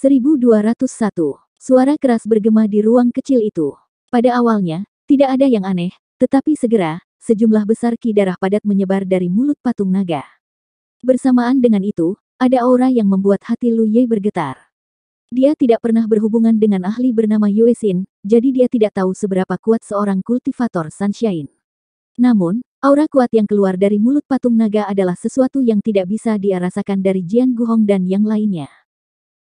1201. Suara keras bergema di ruang kecil itu. Pada awalnya, tidak ada yang aneh, tetapi segera, sejumlah besar ki darah padat menyebar dari mulut patung naga. Bersamaan dengan itu, ada aura yang membuat hati Lu Ye bergetar. Dia tidak pernah berhubungan dengan ahli bernama Yue Xin, jadi dia tidak tahu seberapa kuat seorang kultivator Sunshine. Namun, aura kuat yang keluar dari mulut patung naga adalah sesuatu yang tidak bisa dia rasakan dari Jian Guhong dan yang lainnya.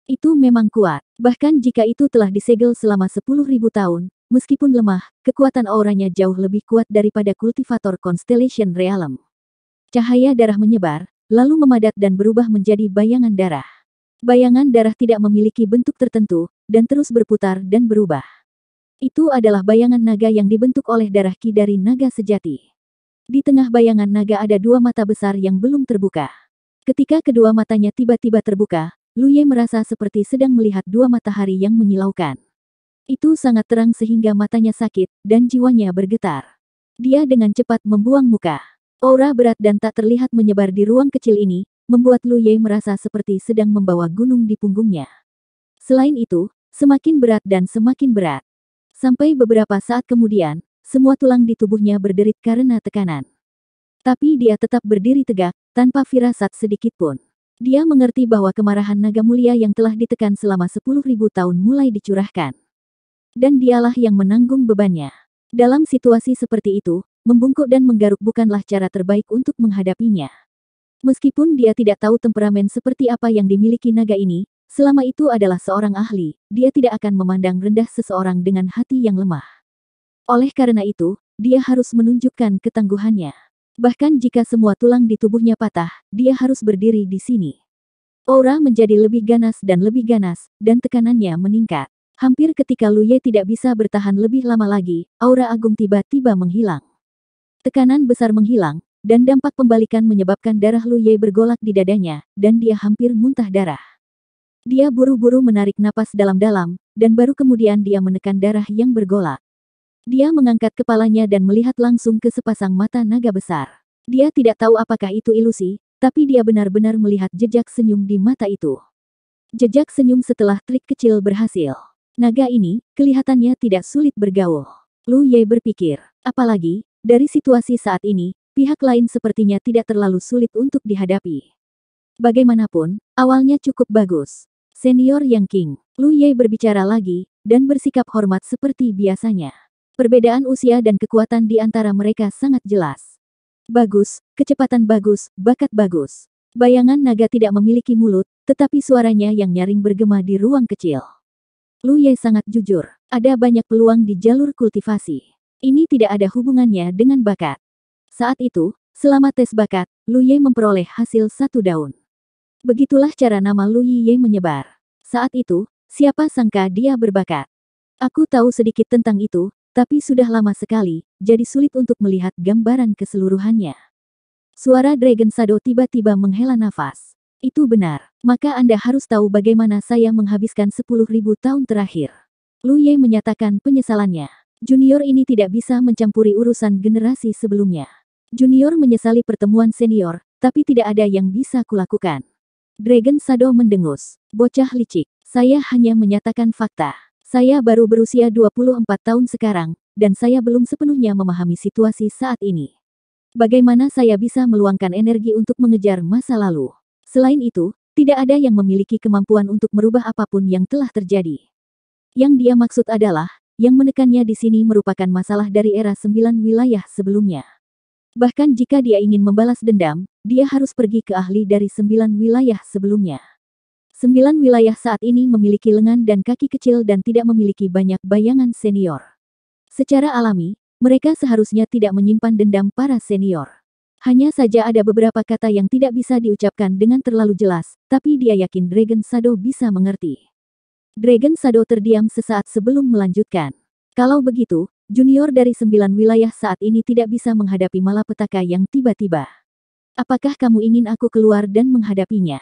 Itu memang kuat. Bahkan jika itu telah disegel selama sepuluh ribu tahun, meskipun lemah, kekuatan auranya jauh lebih kuat daripada kultivator Constellation Realm. Cahaya darah menyebar, lalu memadat dan berubah menjadi bayangan darah. Bayangan darah tidak memiliki bentuk tertentu, dan terus berputar dan berubah. Itu adalah bayangan naga yang dibentuk oleh darah ki dari naga sejati. Di tengah bayangan naga ada dua mata besar yang belum terbuka. Ketika kedua matanya tiba-tiba terbuka, Luye merasa seperti sedang melihat dua matahari yang menyilaukan. Itu sangat terang sehingga matanya sakit, dan jiwanya bergetar. Dia dengan cepat membuang muka. Aura berat dan tak terlihat menyebar di ruang kecil ini, membuat Luye merasa seperti sedang membawa gunung di punggungnya. Selain itu, semakin berat dan semakin berat. Sampai beberapa saat kemudian, semua tulang di tubuhnya berderit karena tekanan. Tapi dia tetap berdiri tegak, tanpa firasat sedikit pun. Dia mengerti bahwa kemarahan naga mulia yang telah ditekan selama sepuluh ribu tahun mulai dicurahkan. Dan dialah yang menanggung bebannya. Dalam situasi seperti itu, membungkuk dan menggaruk bukanlah cara terbaik untuk menghadapinya. Meskipun dia tidak tahu temperamen seperti apa yang dimiliki naga ini, selama itu adalah seorang ahli, dia tidak akan memandang rendah seseorang dengan hati yang lemah. Oleh karena itu, dia harus menunjukkan ketangguhannya. Bahkan jika semua tulang di tubuhnya patah, dia harus berdiri di sini. Aura menjadi lebih ganas dan lebih ganas, dan tekanannya meningkat. Hampir ketika Lu Ye tidak bisa bertahan lebih lama lagi, aura agung tiba-tiba menghilang. Tekanan besar menghilang, dan dampak pembalikan menyebabkan darah Lu Ye bergolak di dadanya, dan dia hampir muntah darah. Dia buru-buru menarik napas dalam-dalam, dan baru kemudian dia menekan darah yang bergolak. Dia mengangkat kepalanya dan melihat langsung ke sepasang mata naga besar. Dia tidak tahu apakah itu ilusi, tapi dia benar-benar melihat jejak senyum di mata itu. Jejak senyum setelah trik kecil berhasil. Naga ini, kelihatannya tidak sulit bergaul. Lu Ye berpikir, apalagi, dari situasi saat ini, pihak lain sepertinya tidak terlalu sulit untuk dihadapi. Bagaimanapun, awalnya cukup bagus. Senior Yang King, Lu Ye berbicara lagi, dan bersikap hormat seperti biasanya. Perbedaan usia dan kekuatan di antara mereka sangat jelas. Bagus, kecepatan bagus, bakat bagus. Bayangan naga tidak memiliki mulut, tetapi suaranya yang nyaring bergema di ruang kecil. Lu Ye sangat jujur, ada banyak peluang di jalur kultivasi. Ini tidak ada hubungannya dengan bakat. Saat itu, selama tes bakat, Lu Ye memperoleh hasil satu daun. Begitulah cara nama Lu Ye menyebar. Saat itu, siapa sangka dia berbakat. Aku tahu sedikit tentang itu, tapi sudah lama sekali, jadi sulit untuk melihat gambaran keseluruhannya. Suara Dragon Sado tiba-tiba menghela nafas. Itu benar, maka Anda harus tahu bagaimana saya menghabiskan sepuluh ribu tahun terakhir. Lu Ye menyatakan penyesalannya. Junior ini tidak bisa mencampuri urusan generasi sebelumnya. Junior menyesali pertemuan senior, tapi tidak ada yang bisa kulakukan. Dragon Sado mendengus. Bocah licik, saya hanya menyatakan fakta. Saya baru berusia 24 tahun sekarang, dan saya belum sepenuhnya memahami situasi saat ini. Bagaimana saya bisa meluangkan energi untuk mengejar masa lalu? Selain itu, tidak ada yang memiliki kemampuan untuk merubah apapun yang telah terjadi. Yang dia maksud adalah, yang menekannya di sini merupakan masalah dari era sembilan wilayah sebelumnya. Bahkan jika dia ingin membalas dendam, dia harus pergi ke ahli dari sembilan wilayah sebelumnya. Sembilan wilayah saat ini memiliki lengan dan kaki kecil dan tidak memiliki banyak bayangan senior. Secara alami, mereka seharusnya tidak menyimpan dendam para senior. Hanya saja ada beberapa kata yang tidak bisa diucapkan dengan terlalu jelas, tapi dia yakin Dragon Sado bisa mengerti. Dragon Sado terdiam sesaat sebelum melanjutkan. Kalau begitu, junior dari sembilan wilayah saat ini tidak bisa menghadapi malapetaka yang tiba-tiba. Apakah kamu ingin aku keluar dan menghadapinya?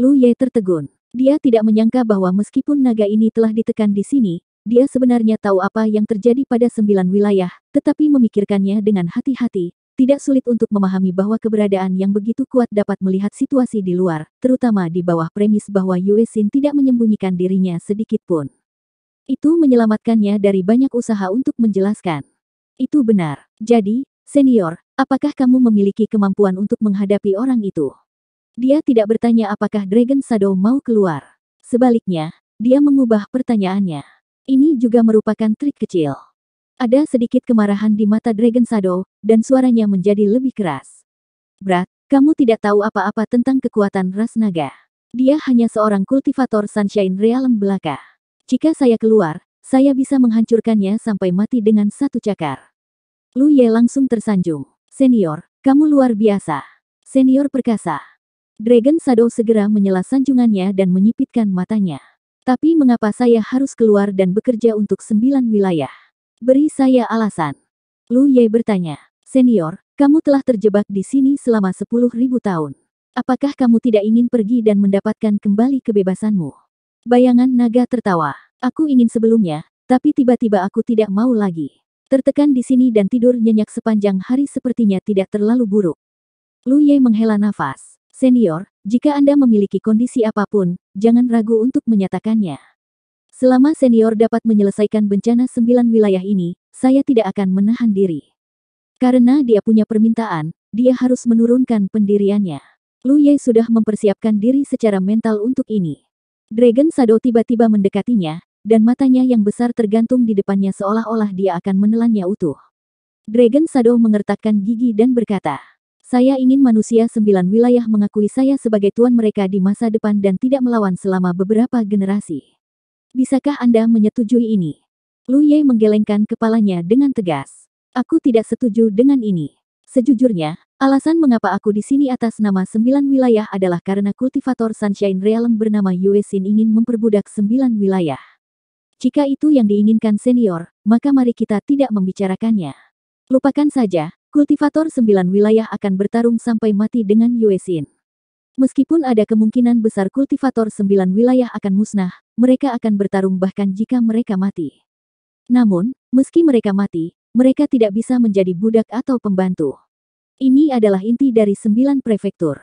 Lu Ye tertegun. Dia tidak menyangka bahwa meskipun naga ini telah ditekan di sini, dia sebenarnya tahu apa yang terjadi pada sembilan wilayah, tetapi memikirkannya dengan hati-hati. Tidak sulit untuk memahami bahwa keberadaan yang begitu kuat dapat melihat situasi di luar, terutama di bawah premis bahwa Yue Xin tidak menyembunyikan dirinya sedikit pun. Itu menyelamatkannya dari banyak usaha untuk menjelaskan. Itu benar. Jadi, senior, apakah kamu memiliki kemampuan untuk menghadapi orang itu? Dia tidak bertanya apakah Dragon Shadow mau keluar. Sebaliknya, dia mengubah pertanyaannya. Ini juga merupakan trik kecil. Ada sedikit kemarahan di mata Dragon Shadow, dan suaranya menjadi lebih keras. Brat, kamu tidak tahu apa-apa tentang kekuatan ras naga. Dia hanya seorang kultivator Sunshine Realm belaka. Jika saya keluar, saya bisa menghancurkannya sampai mati dengan satu cakar. Lu Ye langsung tersanjung. Senior, kamu luar biasa. Senior perkasa. Dragon Shadow segera menyela sanjungannya dan menyipitkan matanya. Tapi mengapa saya harus keluar dan bekerja untuk sembilan wilayah? Beri saya alasan. Lu Ye bertanya, Senior, kamu telah terjebak di sini selama sepuluh ribu tahun. Apakah kamu tidak ingin pergi dan mendapatkan kembali kebebasanmu? Bayangan naga tertawa. Aku ingin sebelumnya, tapi tiba-tiba aku tidak mau lagi. Tertekan di sini dan tidur nyenyak sepanjang hari sepertinya tidak terlalu buruk. Lu Ye menghela nafas. Senior, jika Anda memiliki kondisi apapun, jangan ragu untuk menyatakannya. Selama senior dapat menyelesaikan bencana sembilan wilayah ini, saya tidak akan menahan diri. Karena dia punya permintaan, dia harus menurunkan pendiriannya. Lu Ye sudah mempersiapkan diri secara mental untuk ini. Dragon Shadow tiba-tiba mendekatinya, dan matanya yang besar tergantung di depannya seolah-olah dia akan menelannya utuh. Dragon Shadow mengertakkan gigi dan berkata, saya ingin manusia sembilan wilayah mengakui saya sebagai tuan mereka di masa depan dan tidak melawan selama beberapa generasi. Bisakah Anda menyetujui ini? Lu Ye menggelengkan kepalanya dengan tegas. Aku tidak setuju dengan ini. Sejujurnya, alasan mengapa aku di sini atas nama sembilan wilayah adalah karena kultivator Sunshine Realm bernama Yuesin ingin memperbudak sembilan wilayah. Jika itu yang diinginkan senior, maka mari kita tidak membicarakannya. Lupakan saja, Kultivator sembilan wilayah akan bertarung sampai mati dengan Yuesin. Meskipun ada kemungkinan besar kultivator sembilan wilayah akan musnah, mereka akan bertarung bahkan jika mereka mati. Namun, meski mereka mati, mereka tidak bisa menjadi budak atau pembantu. Ini adalah inti dari sembilan prefektur.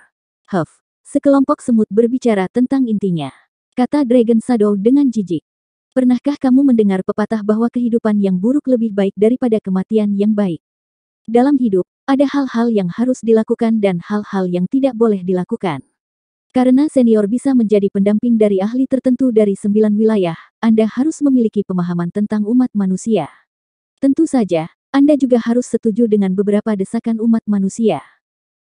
Huff, sekelompok semut berbicara tentang intinya. Kata Dragon Shadow dengan jijik. Pernahkah kamu mendengar pepatah bahwa kehidupan yang buruk lebih baik daripada kematian yang baik? Dalam hidup, ada hal-hal yang harus dilakukan dan hal-hal yang tidak boleh dilakukan. Karena senior bisa menjadi pendamping dari ahli tertentu dari sembilan wilayah, Anda harus memiliki pemahaman tentang umat manusia. Tentu saja, Anda juga harus setuju dengan beberapa desakan umat manusia.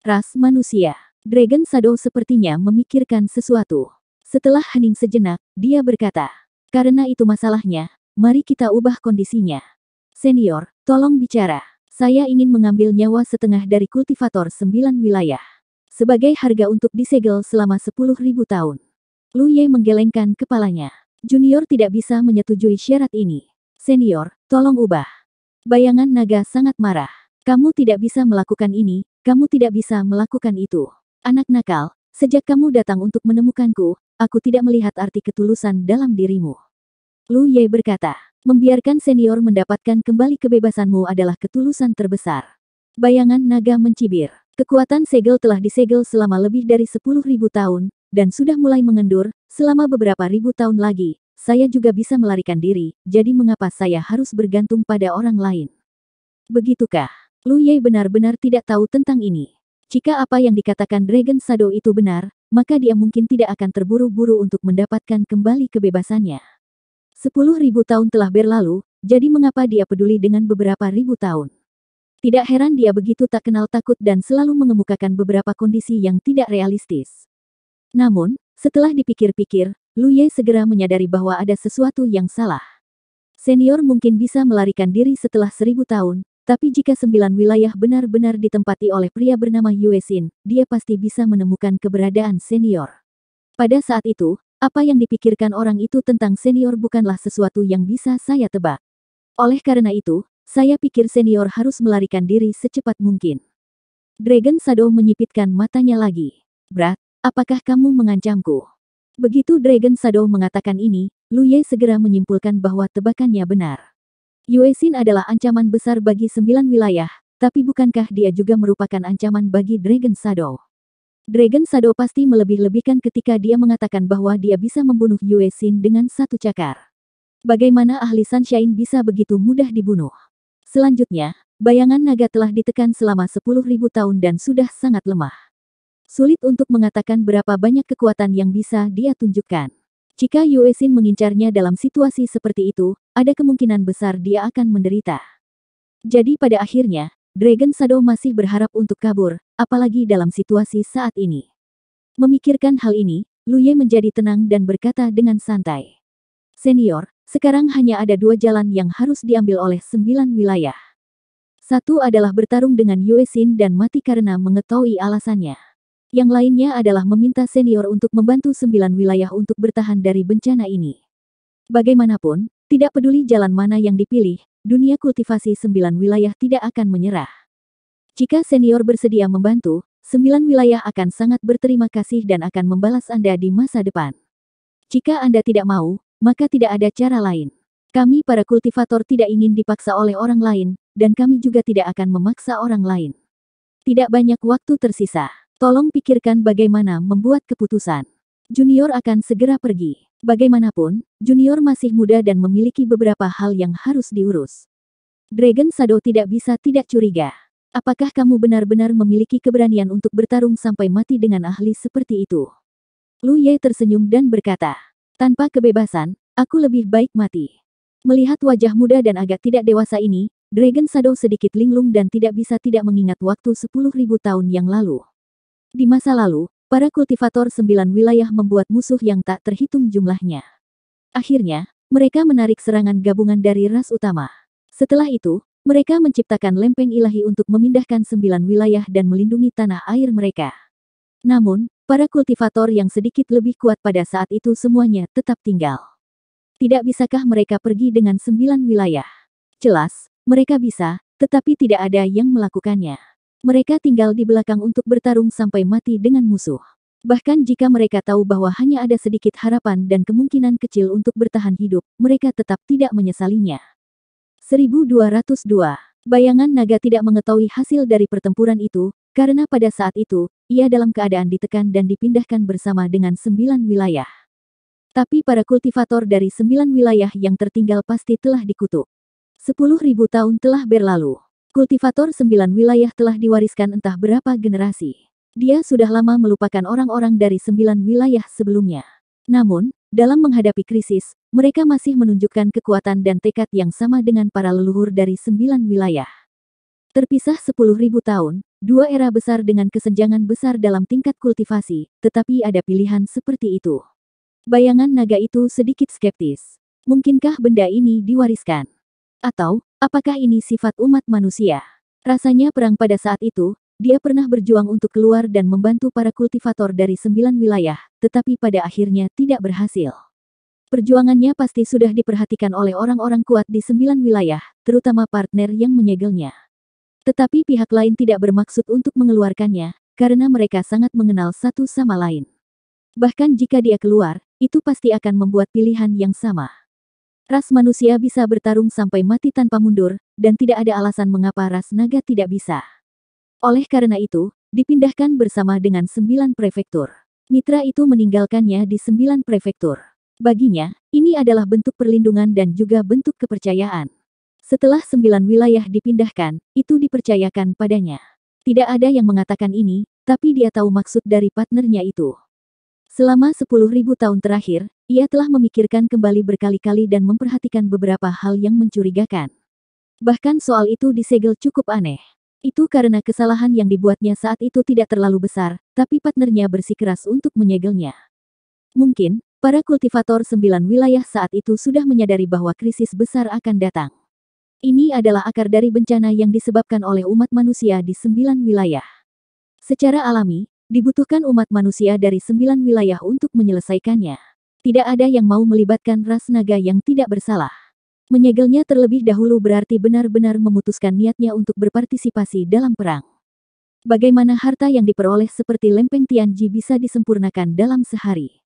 Ras manusia, Dragon Shadow sepertinya memikirkan sesuatu. Setelah hening sejenak, dia berkata, "Karena itu masalahnya, mari kita ubah kondisinya. Senior, tolong bicara." Saya ingin mengambil nyawa setengah dari kultivator sembilan wilayah. Sebagai harga untuk disegel selama sepuluh ribu tahun. Lu Ye menggelengkan kepalanya. Junior tidak bisa menyetujui syarat ini. Senior, tolong ubah. Bayangan naga sangat marah. Kamu tidak bisa melakukan ini, kamu tidak bisa melakukan itu. Anak nakal, sejak kamu datang untuk menemukanku, aku tidak melihat arti ketulusan dalam dirimu. Lu Ye berkata. Membiarkan senior mendapatkan kembali kebebasanmu adalah ketulusan terbesar. Bayangan naga mencibir. Kekuatan segel telah disegel selama lebih dari 10.000 tahun, dan sudah mulai mengendur, selama beberapa ribu tahun lagi, saya juga bisa melarikan diri, jadi mengapa saya harus bergantung pada orang lain? Begitukah? Lu Ye benar-benar tidak tahu tentang ini. Jika apa yang dikatakan Dragon Shadow itu benar, maka dia mungkin tidak akan terburu-buru untuk mendapatkan kembali kebebasannya. Sepuluh ribu tahun telah berlalu, jadi mengapa dia peduli dengan beberapa ribu tahun? Tidak heran dia begitu tak kenal takut dan selalu mengemukakan beberapa kondisi yang tidak realistis. Namun, setelah dipikir-pikir, Lu Ye segera menyadari bahwa ada sesuatu yang salah. Senior mungkin bisa melarikan diri setelah seribu tahun, tapi jika sembilan wilayah benar-benar ditempati oleh pria bernama Xin, dia pasti bisa menemukan keberadaan senior. Pada saat itu, apa yang dipikirkan orang itu tentang senior bukanlah sesuatu yang bisa saya tebak. Oleh karena itu, saya pikir senior harus melarikan diri secepat mungkin. Dragon Shadow menyipitkan matanya lagi. Brat, apakah kamu mengancamku? Begitu Dragon Shadow mengatakan ini, Lu Ye segera menyimpulkan bahwa tebakannya benar. Yue Xin adalah ancaman besar bagi sembilan wilayah, tapi bukankah dia juga merupakan ancaman bagi Dragon Shadow? Dragon Sado pasti melebih-lebihkan ketika dia mengatakan bahwa dia bisa membunuh Yue Xin dengan satu cakar. Bagaimana ahli Sunshine bisa begitu mudah dibunuh? Selanjutnya, bayangan naga telah ditekan selama 10.000 tahun dan sudah sangat lemah. Sulit untuk mengatakan berapa banyak kekuatan yang bisa dia tunjukkan. Jika Yue Xin mengincarnya dalam situasi seperti itu, ada kemungkinan besar dia akan menderita. Jadi pada akhirnya, Dragon Sado masih berharap untuk kabur, apalagi dalam situasi saat ini. Memikirkan hal ini, Luye menjadi tenang dan berkata dengan santai. Senior, sekarang hanya ada dua jalan yang harus diambil oleh sembilan wilayah. Satu adalah bertarung dengan Xin dan mati karena mengetahui alasannya. Yang lainnya adalah meminta senior untuk membantu sembilan wilayah untuk bertahan dari bencana ini. Bagaimanapun, tidak peduli jalan mana yang dipilih, dunia kultivasi sembilan wilayah tidak akan menyerah. Jika senior bersedia membantu, sembilan wilayah akan sangat berterima kasih dan akan membalas Anda di masa depan. Jika Anda tidak mau, maka tidak ada cara lain. Kami para kultivator tidak ingin dipaksa oleh orang lain, dan kami juga tidak akan memaksa orang lain. Tidak banyak waktu tersisa. Tolong pikirkan bagaimana membuat keputusan. Junior akan segera pergi. Bagaimanapun, junior masih muda dan memiliki beberapa hal yang harus diurus. Dragon Shadow tidak bisa tidak curiga. Apakah kamu benar-benar memiliki keberanian untuk bertarung sampai mati dengan ahli seperti itu? Lu Ye tersenyum dan berkata, tanpa kebebasan, aku lebih baik mati. Melihat wajah muda dan agak tidak dewasa ini, Dragon Shadow sedikit linglung dan tidak bisa tidak mengingat waktu 10.000 tahun yang lalu. Di masa lalu, Para kultivator sembilan wilayah membuat musuh yang tak terhitung jumlahnya. Akhirnya, mereka menarik serangan gabungan dari ras utama. Setelah itu, mereka menciptakan lempeng ilahi untuk memindahkan sembilan wilayah dan melindungi tanah air mereka. Namun, para kultivator yang sedikit lebih kuat pada saat itu semuanya tetap tinggal. Tidak bisakah mereka pergi dengan sembilan wilayah? Jelas, mereka bisa, tetapi tidak ada yang melakukannya. Mereka tinggal di belakang untuk bertarung sampai mati dengan musuh. Bahkan jika mereka tahu bahwa hanya ada sedikit harapan dan kemungkinan kecil untuk bertahan hidup, mereka tetap tidak menyesalinya. 1202 Bayangan naga tidak mengetahui hasil dari pertempuran itu, karena pada saat itu, ia dalam keadaan ditekan dan dipindahkan bersama dengan sembilan wilayah. Tapi para kultivator dari sembilan wilayah yang tertinggal pasti telah dikutuk. Sepuluh ribu tahun telah berlalu. Kultivator sembilan wilayah telah diwariskan entah berapa generasi. Dia sudah lama melupakan orang-orang dari sembilan wilayah sebelumnya. Namun, dalam menghadapi krisis, mereka masih menunjukkan kekuatan dan tekad yang sama dengan para leluhur dari sembilan wilayah. Terpisah sepuluh ribu tahun, dua era besar dengan kesenjangan besar dalam tingkat kultivasi, tetapi ada pilihan seperti itu. Bayangan naga itu sedikit skeptis. Mungkinkah benda ini diwariskan? Atau, Apakah ini sifat umat manusia? Rasanya perang pada saat itu, dia pernah berjuang untuk keluar dan membantu para kultivator dari sembilan wilayah, tetapi pada akhirnya tidak berhasil. Perjuangannya pasti sudah diperhatikan oleh orang-orang kuat di sembilan wilayah, terutama partner yang menyegelnya. Tetapi pihak lain tidak bermaksud untuk mengeluarkannya, karena mereka sangat mengenal satu sama lain. Bahkan jika dia keluar, itu pasti akan membuat pilihan yang sama. Ras manusia bisa bertarung sampai mati tanpa mundur, dan tidak ada alasan mengapa ras naga tidak bisa. Oleh karena itu, dipindahkan bersama dengan sembilan prefektur. Mitra itu meninggalkannya di sembilan prefektur. Baginya, ini adalah bentuk perlindungan dan juga bentuk kepercayaan. Setelah sembilan wilayah dipindahkan, itu dipercayakan padanya. Tidak ada yang mengatakan ini, tapi dia tahu maksud dari partnernya itu. Selama sepuluh ribu tahun terakhir, ia telah memikirkan kembali berkali-kali dan memperhatikan beberapa hal yang mencurigakan. Bahkan soal itu disegel cukup aneh. Itu karena kesalahan yang dibuatnya saat itu tidak terlalu besar, tapi partnernya bersikeras untuk menyegelnya. Mungkin, para kultivator sembilan wilayah saat itu sudah menyadari bahwa krisis besar akan datang. Ini adalah akar dari bencana yang disebabkan oleh umat manusia di sembilan wilayah. Secara alami, dibutuhkan umat manusia dari sembilan wilayah untuk menyelesaikannya. Tidak ada yang mau melibatkan ras naga yang tidak bersalah. Menyegelnya terlebih dahulu berarti benar-benar memutuskan niatnya untuk berpartisipasi dalam perang. Bagaimana harta yang diperoleh seperti lempeng Tianji bisa disempurnakan dalam sehari?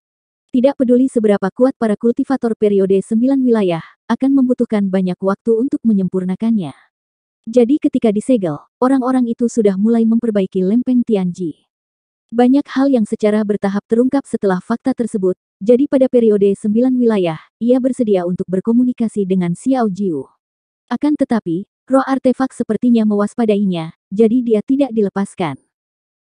Tidak peduli seberapa kuat para kultivator periode sembilan wilayah, akan membutuhkan banyak waktu untuk menyempurnakannya. Jadi ketika disegel, orang-orang itu sudah mulai memperbaiki lempeng Tianji. Banyak hal yang secara bertahap terungkap setelah fakta tersebut, jadi pada periode sembilan wilayah, ia bersedia untuk berkomunikasi dengan Xiao Jiu. Akan tetapi, roh artefak sepertinya mewaspadainya, jadi dia tidak dilepaskan.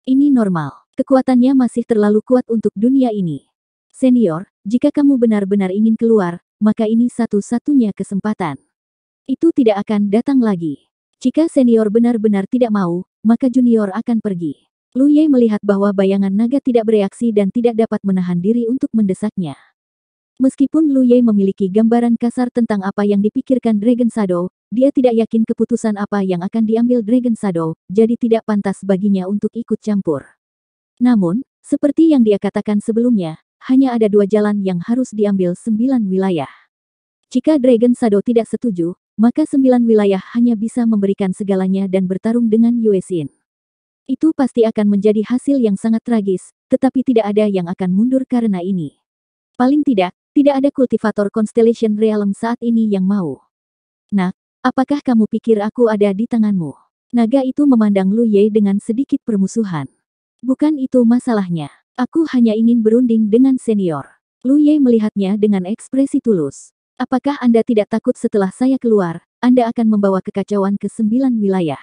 Ini normal, kekuatannya masih terlalu kuat untuk dunia ini. Senior, jika kamu benar-benar ingin keluar, maka ini satu-satunya kesempatan. Itu tidak akan datang lagi. Jika senior benar-benar tidak mau, maka junior akan pergi. Lu Ye melihat bahwa bayangan naga tidak bereaksi dan tidak dapat menahan diri untuk mendesaknya. Meskipun Lu Ye memiliki gambaran kasar tentang apa yang dipikirkan Dragon Shadow, dia tidak yakin keputusan apa yang akan diambil Dragon Shadow, jadi tidak pantas baginya untuk ikut campur. Namun, seperti yang dia katakan sebelumnya, hanya ada dua jalan yang harus diambil sembilan wilayah. Jika Dragon Shadow tidak setuju, maka sembilan wilayah hanya bisa memberikan segalanya dan bertarung dengan Xin. Itu pasti akan menjadi hasil yang sangat tragis, tetapi tidak ada yang akan mundur karena ini. Paling tidak, tidak ada kultivator Constellation Realm saat ini yang mau. Nah, apakah kamu pikir aku ada di tanganmu? Naga itu memandang Lu Ye dengan sedikit permusuhan. Bukan itu masalahnya. Aku hanya ingin berunding dengan senior. Lu Ye melihatnya dengan ekspresi tulus. Apakah Anda tidak takut setelah saya keluar, Anda akan membawa kekacauan ke sembilan wilayah?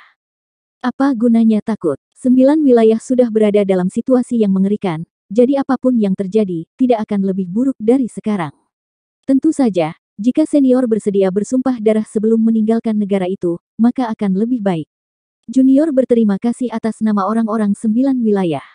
Apa gunanya takut? Sembilan wilayah sudah berada dalam situasi yang mengerikan, jadi apapun yang terjadi, tidak akan lebih buruk dari sekarang. Tentu saja, jika senior bersedia bersumpah darah sebelum meninggalkan negara itu, maka akan lebih baik. Junior berterima kasih atas nama orang-orang sembilan wilayah.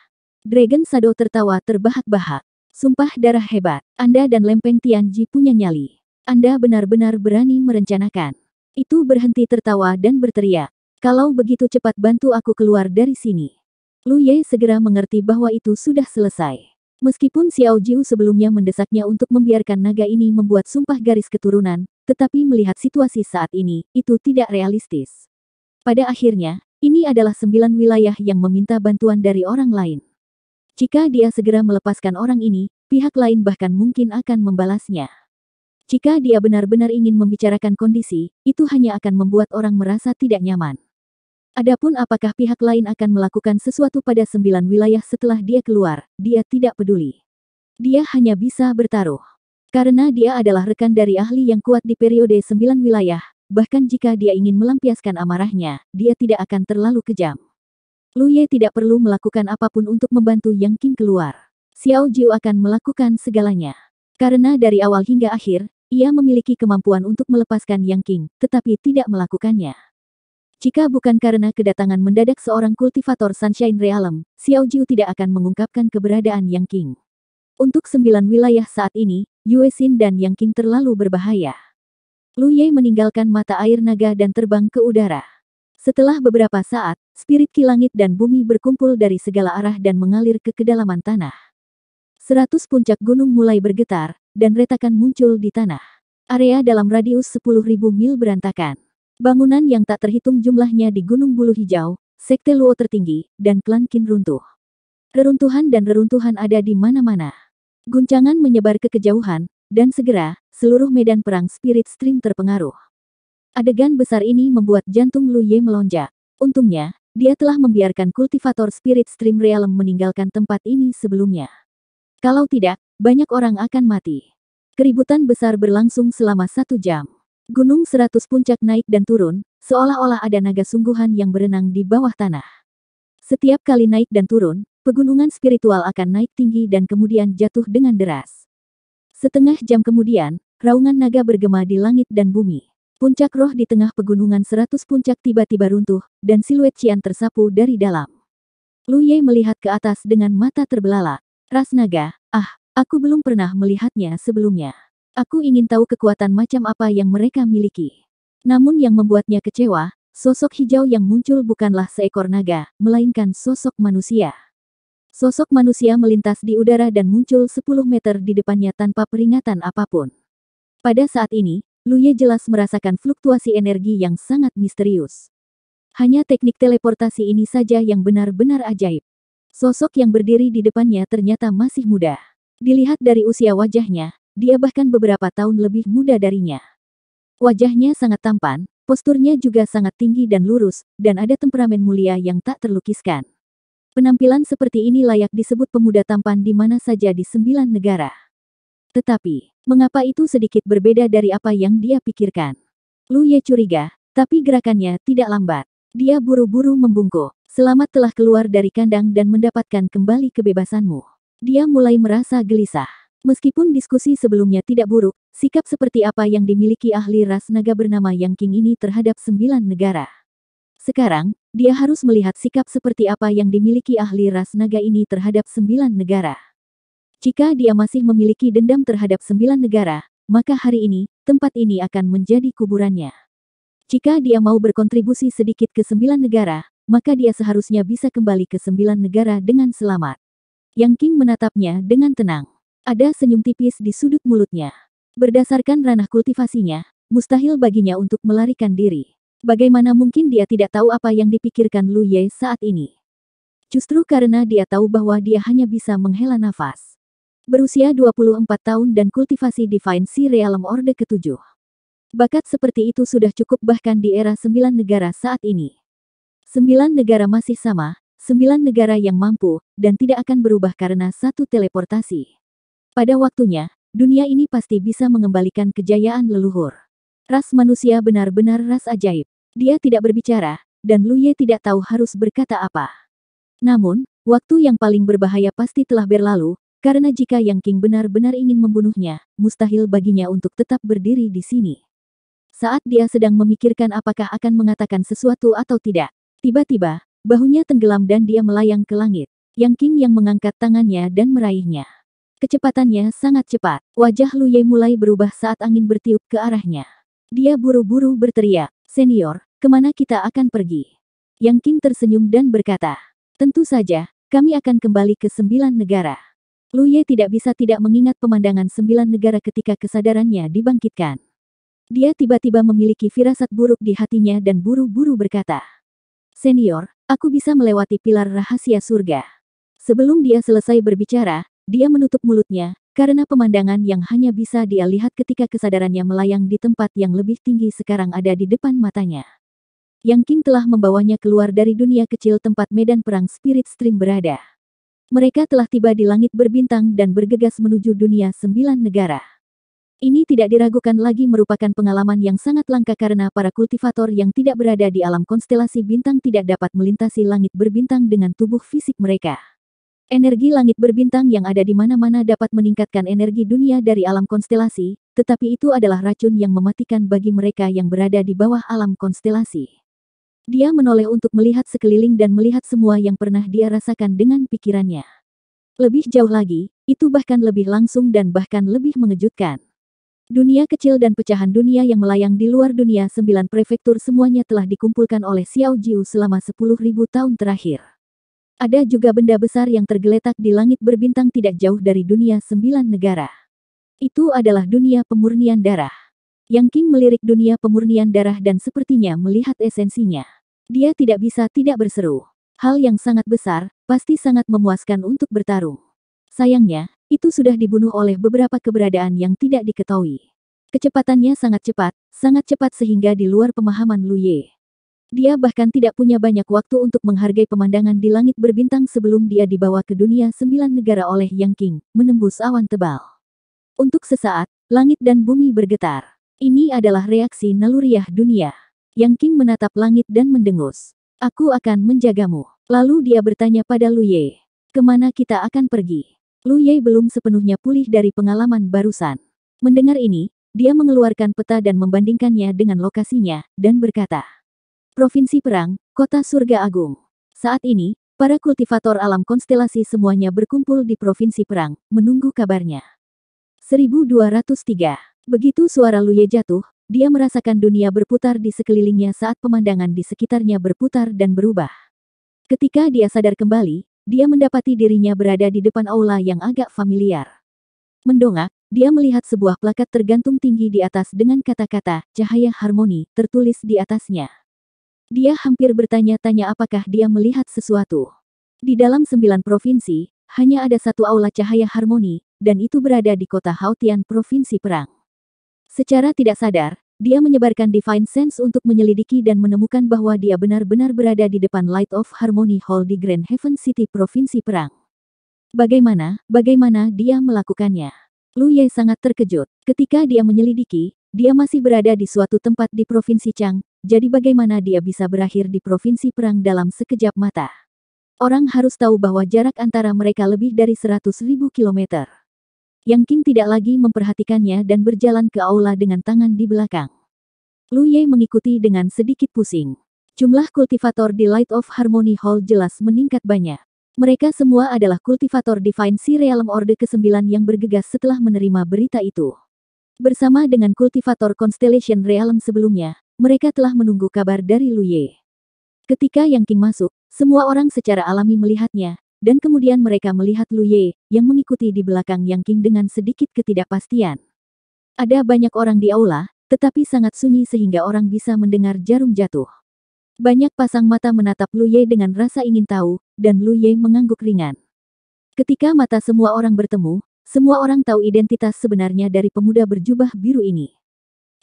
Dragon Sado tertawa terbahak-bahak. Sumpah darah hebat, Anda dan Lempeng Tianji punya nyali. Anda benar-benar berani merencanakan. Itu berhenti tertawa dan berteriak. Kalau begitu cepat bantu aku keluar dari sini. Lu Ye segera mengerti bahwa itu sudah selesai. Meskipun Xiao Jiu sebelumnya mendesaknya untuk membiarkan naga ini membuat sumpah garis keturunan, tetapi melihat situasi saat ini, itu tidak realistis. Pada akhirnya, ini adalah sembilan wilayah yang meminta bantuan dari orang lain. Jika dia segera melepaskan orang ini, pihak lain bahkan mungkin akan membalasnya. Jika dia benar-benar ingin membicarakan kondisi, itu hanya akan membuat orang merasa tidak nyaman. Adapun apakah pihak lain akan melakukan sesuatu pada sembilan wilayah setelah dia keluar, dia tidak peduli. Dia hanya bisa bertaruh. Karena dia adalah rekan dari ahli yang kuat di periode sembilan wilayah, bahkan jika dia ingin melampiaskan amarahnya, dia tidak akan terlalu kejam. Lu Ye tidak perlu melakukan apapun untuk membantu Yang King keluar. Xiao Jiu akan melakukan segalanya. Karena dari awal hingga akhir, ia memiliki kemampuan untuk melepaskan Yang King, tetapi tidak melakukannya. Jika bukan karena kedatangan mendadak seorang kultivator Sunshine Realm, Xiao Jiu tidak akan mengungkapkan keberadaan Yang King. Untuk sembilan wilayah saat ini, Yue Xin dan Yang King terlalu berbahaya. Lu Ye meninggalkan mata air naga dan terbang ke udara. Setelah beberapa saat, spirit ki langit dan bumi berkumpul dari segala arah dan mengalir ke kedalaman tanah. Seratus puncak gunung mulai bergetar, dan retakan muncul di tanah. Area dalam radius 10.000 mil berantakan. Bangunan yang tak terhitung jumlahnya di Gunung Bulu Hijau, Sekte Luo tertinggi, dan klan Kin runtuh. Reruntuhan dan reruntuhan ada di mana-mana. Guncangan menyebar ke kejauhan, dan segera, seluruh medan perang Spirit Stream terpengaruh. Adegan besar ini membuat jantung Lu Ye melonjak. Untungnya, dia telah membiarkan kultivator Spirit Stream Realm meninggalkan tempat ini sebelumnya. Kalau tidak, banyak orang akan mati. Keributan besar berlangsung selama satu jam. Gunung seratus puncak naik dan turun, seolah-olah ada naga sungguhan yang berenang di bawah tanah. Setiap kali naik dan turun, pegunungan spiritual akan naik tinggi dan kemudian jatuh dengan deras. Setengah jam kemudian, raungan naga bergema di langit dan bumi. Puncak roh di tengah pegunungan seratus puncak tiba-tiba runtuh, dan siluet Cian tersapu dari dalam. Lu Ye melihat ke atas dengan mata terbelalak. Ras naga, ah, aku belum pernah melihatnya sebelumnya. Aku ingin tahu kekuatan macam apa yang mereka miliki. Namun yang membuatnya kecewa, sosok hijau yang muncul bukanlah seekor naga, melainkan sosok manusia. Sosok manusia melintas di udara dan muncul 10 meter di depannya tanpa peringatan apapun. Pada saat ini, Luye jelas merasakan fluktuasi energi yang sangat misterius. Hanya teknik teleportasi ini saja yang benar-benar ajaib. Sosok yang berdiri di depannya ternyata masih muda. Dilihat dari usia wajahnya, dia bahkan beberapa tahun lebih muda darinya. Wajahnya sangat tampan, posturnya juga sangat tinggi dan lurus, dan ada temperamen mulia yang tak terlukiskan. Penampilan seperti ini layak disebut pemuda tampan di mana saja di sembilan negara. Tetapi, mengapa itu sedikit berbeda dari apa yang dia pikirkan? Lu Ye curiga, tapi gerakannya tidak lambat. Dia buru-buru membungkuk. Selamat telah keluar dari kandang dan mendapatkan kembali kebebasanmu. Dia mulai merasa gelisah. Meskipun diskusi sebelumnya tidak buruk, sikap seperti apa yang dimiliki ahli ras naga bernama Yang King ini terhadap sembilan negara. Sekarang, dia harus melihat sikap seperti apa yang dimiliki ahli ras naga ini terhadap sembilan negara. Jika dia masih memiliki dendam terhadap sembilan negara, maka hari ini, tempat ini akan menjadi kuburannya. Jika dia mau berkontribusi sedikit ke sembilan negara, maka dia seharusnya bisa kembali ke sembilan negara dengan selamat. Yang King menatapnya dengan tenang. Ada senyum tipis di sudut mulutnya. Berdasarkan ranah kultivasinya, mustahil baginya untuk melarikan diri. Bagaimana mungkin dia tidak tahu apa yang dipikirkan Lu Ye saat ini? Justru karena dia tahu bahwa dia hanya bisa menghela nafas. Berusia 24 tahun dan kultivasi Divine Sea Realm Orde ke-7. Bakat seperti itu sudah cukup bahkan di era sembilan negara saat ini. Sembilan negara masih sama, sembilan negara yang mampu, dan tidak akan berubah karena satu teleportasi. Pada waktunya, dunia ini pasti bisa mengembalikan kejayaan leluhur. Ras manusia benar-benar ras ajaib. Dia tidak berbicara, dan Lu Ye tidak tahu harus berkata apa. Namun, waktu yang paling berbahaya pasti telah berlalu, karena jika Yang King benar-benar ingin membunuhnya, mustahil baginya untuk tetap berdiri di sini. Saat dia sedang memikirkan apakah akan mengatakan sesuatu atau tidak, tiba-tiba, bahunya tenggelam dan dia melayang ke langit. Yang King yang mengangkat tangannya dan meraihnya. Kecepatannya sangat cepat. Wajah Lu Ye mulai berubah saat angin bertiup ke arahnya. Dia buru-buru berteriak, Senior, kemana kita akan pergi? Yang King tersenyum dan berkata, Tentu saja, kami akan kembali ke sembilan negara. Lu Ye tidak bisa tidak mengingat pemandangan sembilan negara ketika kesadarannya dibangkitkan. Dia tiba-tiba memiliki firasat buruk di hatinya dan buru-buru berkata, Senior, aku bisa melewati pilar rahasia surga. Sebelum dia selesai berbicara, dia menutup mulutnya, karena pemandangan yang hanya bisa dia lihat ketika kesadarannya melayang di tempat yang lebih tinggi sekarang ada di depan matanya. Yang King telah membawanya keluar dari dunia kecil tempat medan perang Spirit Stream berada. Mereka telah tiba di langit berbintang dan bergegas menuju dunia sembilan negara. Ini tidak diragukan lagi merupakan pengalaman yang sangat langka karena para kultivator yang tidak berada di alam konstelasi bintang tidak dapat melintasi langit berbintang dengan tubuh fisik mereka. Energi langit berbintang yang ada di mana-mana dapat meningkatkan energi dunia dari alam konstelasi, tetapi itu adalah racun yang mematikan bagi mereka yang berada di bawah alam konstelasi. Dia menoleh untuk melihat sekeliling dan melihat semua yang pernah dia rasakan dengan pikirannya. Lebih jauh lagi, itu bahkan lebih langsung dan bahkan lebih mengejutkan. Dunia kecil dan pecahan dunia yang melayang di luar dunia sembilan prefektur semuanya telah dikumpulkan oleh Xiao Jiu selama 10.000 tahun terakhir. Ada juga benda besar yang tergeletak di langit berbintang tidak jauh dari dunia sembilan negara. Itu adalah dunia pemurnian darah. Yang King melirik dunia pemurnian darah dan sepertinya melihat esensinya. Dia tidak bisa tidak berseru. Hal yang sangat besar, pasti sangat memuaskan untuk bertarung. Sayangnya, itu sudah dibunuh oleh beberapa keberadaan yang tidak diketahui. Kecepatannya sangat cepat, sangat cepat sehingga di luar pemahaman Lu Ye. Dia bahkan tidak punya banyak waktu untuk menghargai pemandangan di langit berbintang sebelum dia dibawa ke dunia sembilan negara oleh Yang King, menembus awan tebal. Untuk sesaat, langit dan bumi bergetar. Ini adalah reaksi naluriah dunia. Yang King menatap langit dan mendengus. Aku akan menjagamu. Lalu dia bertanya pada Lu Ye, kemana kita akan pergi? Lu Ye belum sepenuhnya pulih dari pengalaman barusan. Mendengar ini, dia mengeluarkan peta dan membandingkannya dengan lokasinya, dan berkata, Provinsi Perang, Kota Surga Agung. Saat ini, para kultivator alam konstelasi semuanya berkumpul di Provinsi Perang, menunggu kabarnya. 1203. Begitu suara Luye jatuh, dia merasakan dunia berputar di sekelilingnya saat pemandangan di sekitarnya berputar dan berubah. Ketika dia sadar kembali, dia mendapati dirinya berada di depan aula yang agak familiar. Mendongak, dia melihat sebuah plakat tergantung tinggi di atas dengan kata-kata "Cahaya Harmoni" tertulis di atasnya. Dia hampir bertanya-tanya apakah dia melihat sesuatu. Di dalam sembilan provinsi, hanya ada satu aula cahaya harmoni, dan itu berada di kota Hautian Provinsi Perang. Secara tidak sadar, dia menyebarkan Divine Sense untuk menyelidiki dan menemukan bahwa dia benar-benar berada di depan Light of Harmony Hall di Grand Heaven City Provinsi Perang. Bagaimana, bagaimana dia melakukannya? Lu Ye sangat terkejut. Ketika dia menyelidiki, dia masih berada di suatu tempat di Provinsi Chang, jadi bagaimana dia bisa berakhir di provinsi perang dalam sekejap mata? Orang harus tahu bahwa jarak antara mereka lebih dari 100.000 kilometer. Yang King tidak lagi memperhatikannya dan berjalan ke aula dengan tangan di belakang. Lu Ye mengikuti dengan sedikit pusing. Jumlah kultivator di Light of Harmony Hall jelas meningkat banyak. Mereka semua adalah kultivator Divine Si Realm Orde ke-9 yang bergegas setelah menerima berita itu. Bersama dengan kultivator Constellation Realm sebelumnya, mereka telah menunggu kabar dari Lu Ye. Ketika Yang King masuk, semua orang secara alami melihatnya, dan kemudian mereka melihat Lu Ye yang mengikuti di belakang Yang King dengan sedikit ketidakpastian. Ada banyak orang di aula, tetapi sangat sunyi sehingga orang bisa mendengar jarum jatuh. Banyak pasang mata menatap Lu Ye dengan rasa ingin tahu, dan Lu Ye mengangguk ringan. Ketika mata semua orang bertemu, semua orang tahu identitas sebenarnya dari pemuda berjubah biru ini.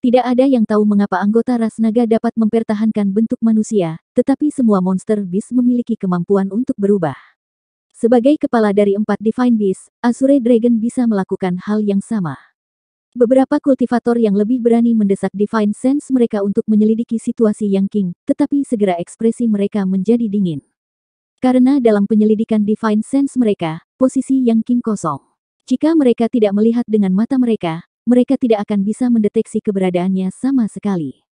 Tidak ada yang tahu mengapa anggota ras naga dapat mempertahankan bentuk manusia, tetapi semua monster beast memiliki kemampuan untuk berubah. Sebagai kepala dari empat Divine Beast, Azure Dragon bisa melakukan hal yang sama. Beberapa kultivator yang lebih berani mendesak Divine Sense mereka untuk menyelidiki situasi Yang King, tetapi segera ekspresi mereka menjadi dingin. Karena dalam penyelidikan Divine Sense mereka, posisi Yang King kosong. Jika mereka tidak melihat dengan mata mereka, mereka tidak akan bisa mendeteksi keberadaannya sama sekali.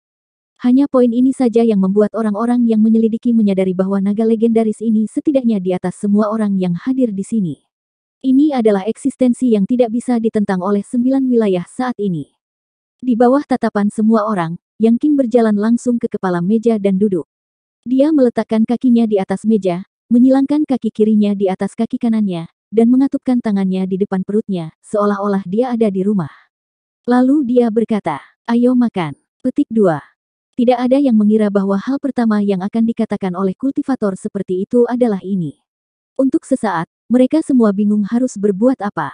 Hanya poin ini saja yang membuat orang-orang yang menyelidiki menyadari bahwa naga legendaris ini setidaknya di atas semua orang yang hadir di sini. Ini adalah eksistensi yang tidak bisa ditentang oleh sembilan wilayah saat ini. Di bawah tatapan semua orang, Yang King berjalan langsung ke kepala meja dan duduk. Dia meletakkan kakinya di atas meja, menyilangkan kaki kirinya di atas kaki kanannya, dan mengatupkan tangannya di depan perutnya, seolah-olah dia ada di rumah. Lalu dia berkata, ayo makan. Petik 2. Tidak ada yang mengira bahwa hal pertama yang akan dikatakan oleh kultivator seperti itu adalah ini. Untuk sesaat, mereka semua bingung harus berbuat apa.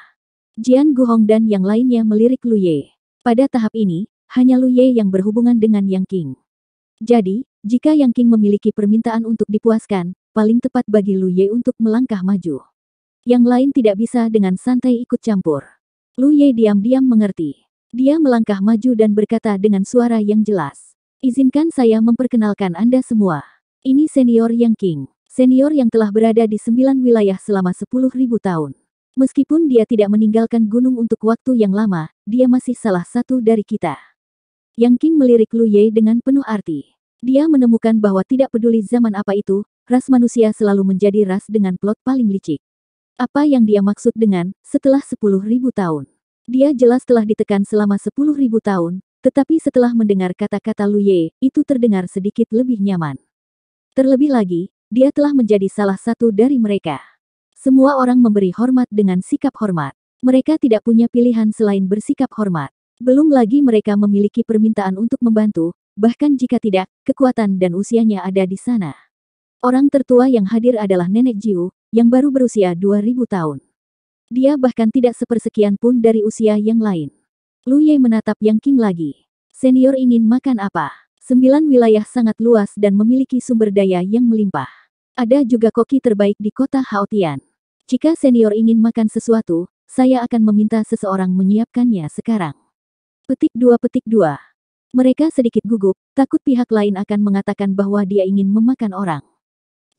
Jian Guhong dan yang lainnya melirik Lu Ye. Pada tahap ini, hanya Lu Ye yang berhubungan dengan Yang King. Jadi, jika Yang King memiliki permintaan untuk dipuaskan, paling tepat bagi Lu Ye untuk melangkah maju. Yang lain tidak bisa dengan santai ikut campur. Lu Ye diam-diam mengerti. Dia melangkah maju dan berkata dengan suara yang jelas. Izinkan saya memperkenalkan Anda semua. Ini senior yang king. Senior yang telah berada di sembilan wilayah selama sepuluh ribu tahun. Meskipun dia tidak meninggalkan gunung untuk waktu yang lama, dia masih salah satu dari kita. Yang King melirik Lu Ye dengan penuh arti. Dia menemukan bahwa tidak peduli zaman apa itu, ras manusia selalu menjadi ras dengan plot paling licik. Apa yang dia maksud dengan setelah sepuluh ribu tahun? Dia jelas telah ditekan selama sepuluh ribu tahun, tetapi setelah mendengar kata-kata Luye, itu terdengar sedikit lebih nyaman. Terlebih lagi, dia telah menjadi salah satu dari mereka. Semua orang memberi hormat dengan sikap hormat. Mereka tidak punya pilihan selain bersikap hormat. Belum lagi mereka memiliki permintaan untuk membantu, bahkan jika tidak, kekuatan dan usianya ada di sana. Orang tertua yang hadir adalah Nenek Jiu, yang baru berusia 2000 tahun. Dia bahkan tidak sepersekian pun dari usia yang lain. Lu Ye menatap Yang King lagi. Senior ingin makan apa? Sembilan wilayah sangat luas dan memiliki sumber daya yang melimpah. Ada juga koki terbaik di kota Haotian. Jika senior ingin makan sesuatu, saya akan meminta seseorang menyiapkannya sekarang. Petik dua petik dua. Mereka sedikit gugup, takut pihak lain akan mengatakan bahwa dia ingin memakan orang.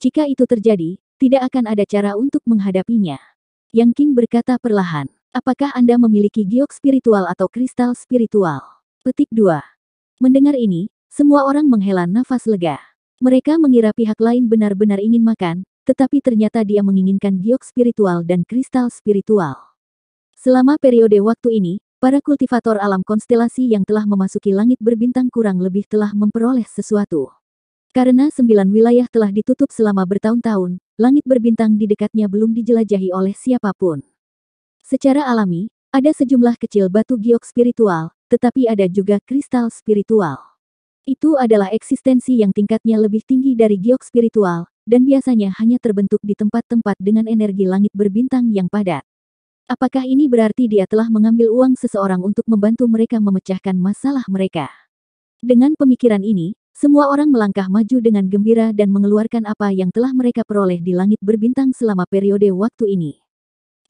Jika itu terjadi, tidak akan ada cara untuk menghadapinya. Yang King berkata perlahan, apakah Anda memiliki giok spiritual atau kristal spiritual? Petik 2. Mendengar ini, semua orang menghela nafas lega. Mereka mengira pihak lain benar-benar ingin makan, tetapi ternyata dia menginginkan giok spiritual dan kristal spiritual. Selama periode waktu ini, para kultivator alam konstelasi yang telah memasuki langit berbintang kurang lebih telah memperoleh sesuatu. Karena sembilan wilayah telah ditutup selama bertahun-tahun, langit berbintang di dekatnya belum dijelajahi oleh siapapun. Secara alami, ada sejumlah kecil batu giok spiritual, tetapi ada juga kristal spiritual. Itu adalah eksistensi yang tingkatnya lebih tinggi dari giok spiritual, dan biasanya hanya terbentuk di tempat-tempat dengan energi langit berbintang yang padat. Apakah ini berarti dia telah mengambil uang seseorang untuk membantu mereka memecahkan masalah mereka? Dengan pemikiran ini, semua orang melangkah maju dengan gembira dan mengeluarkan apa yang telah mereka peroleh di langit berbintang selama periode waktu ini.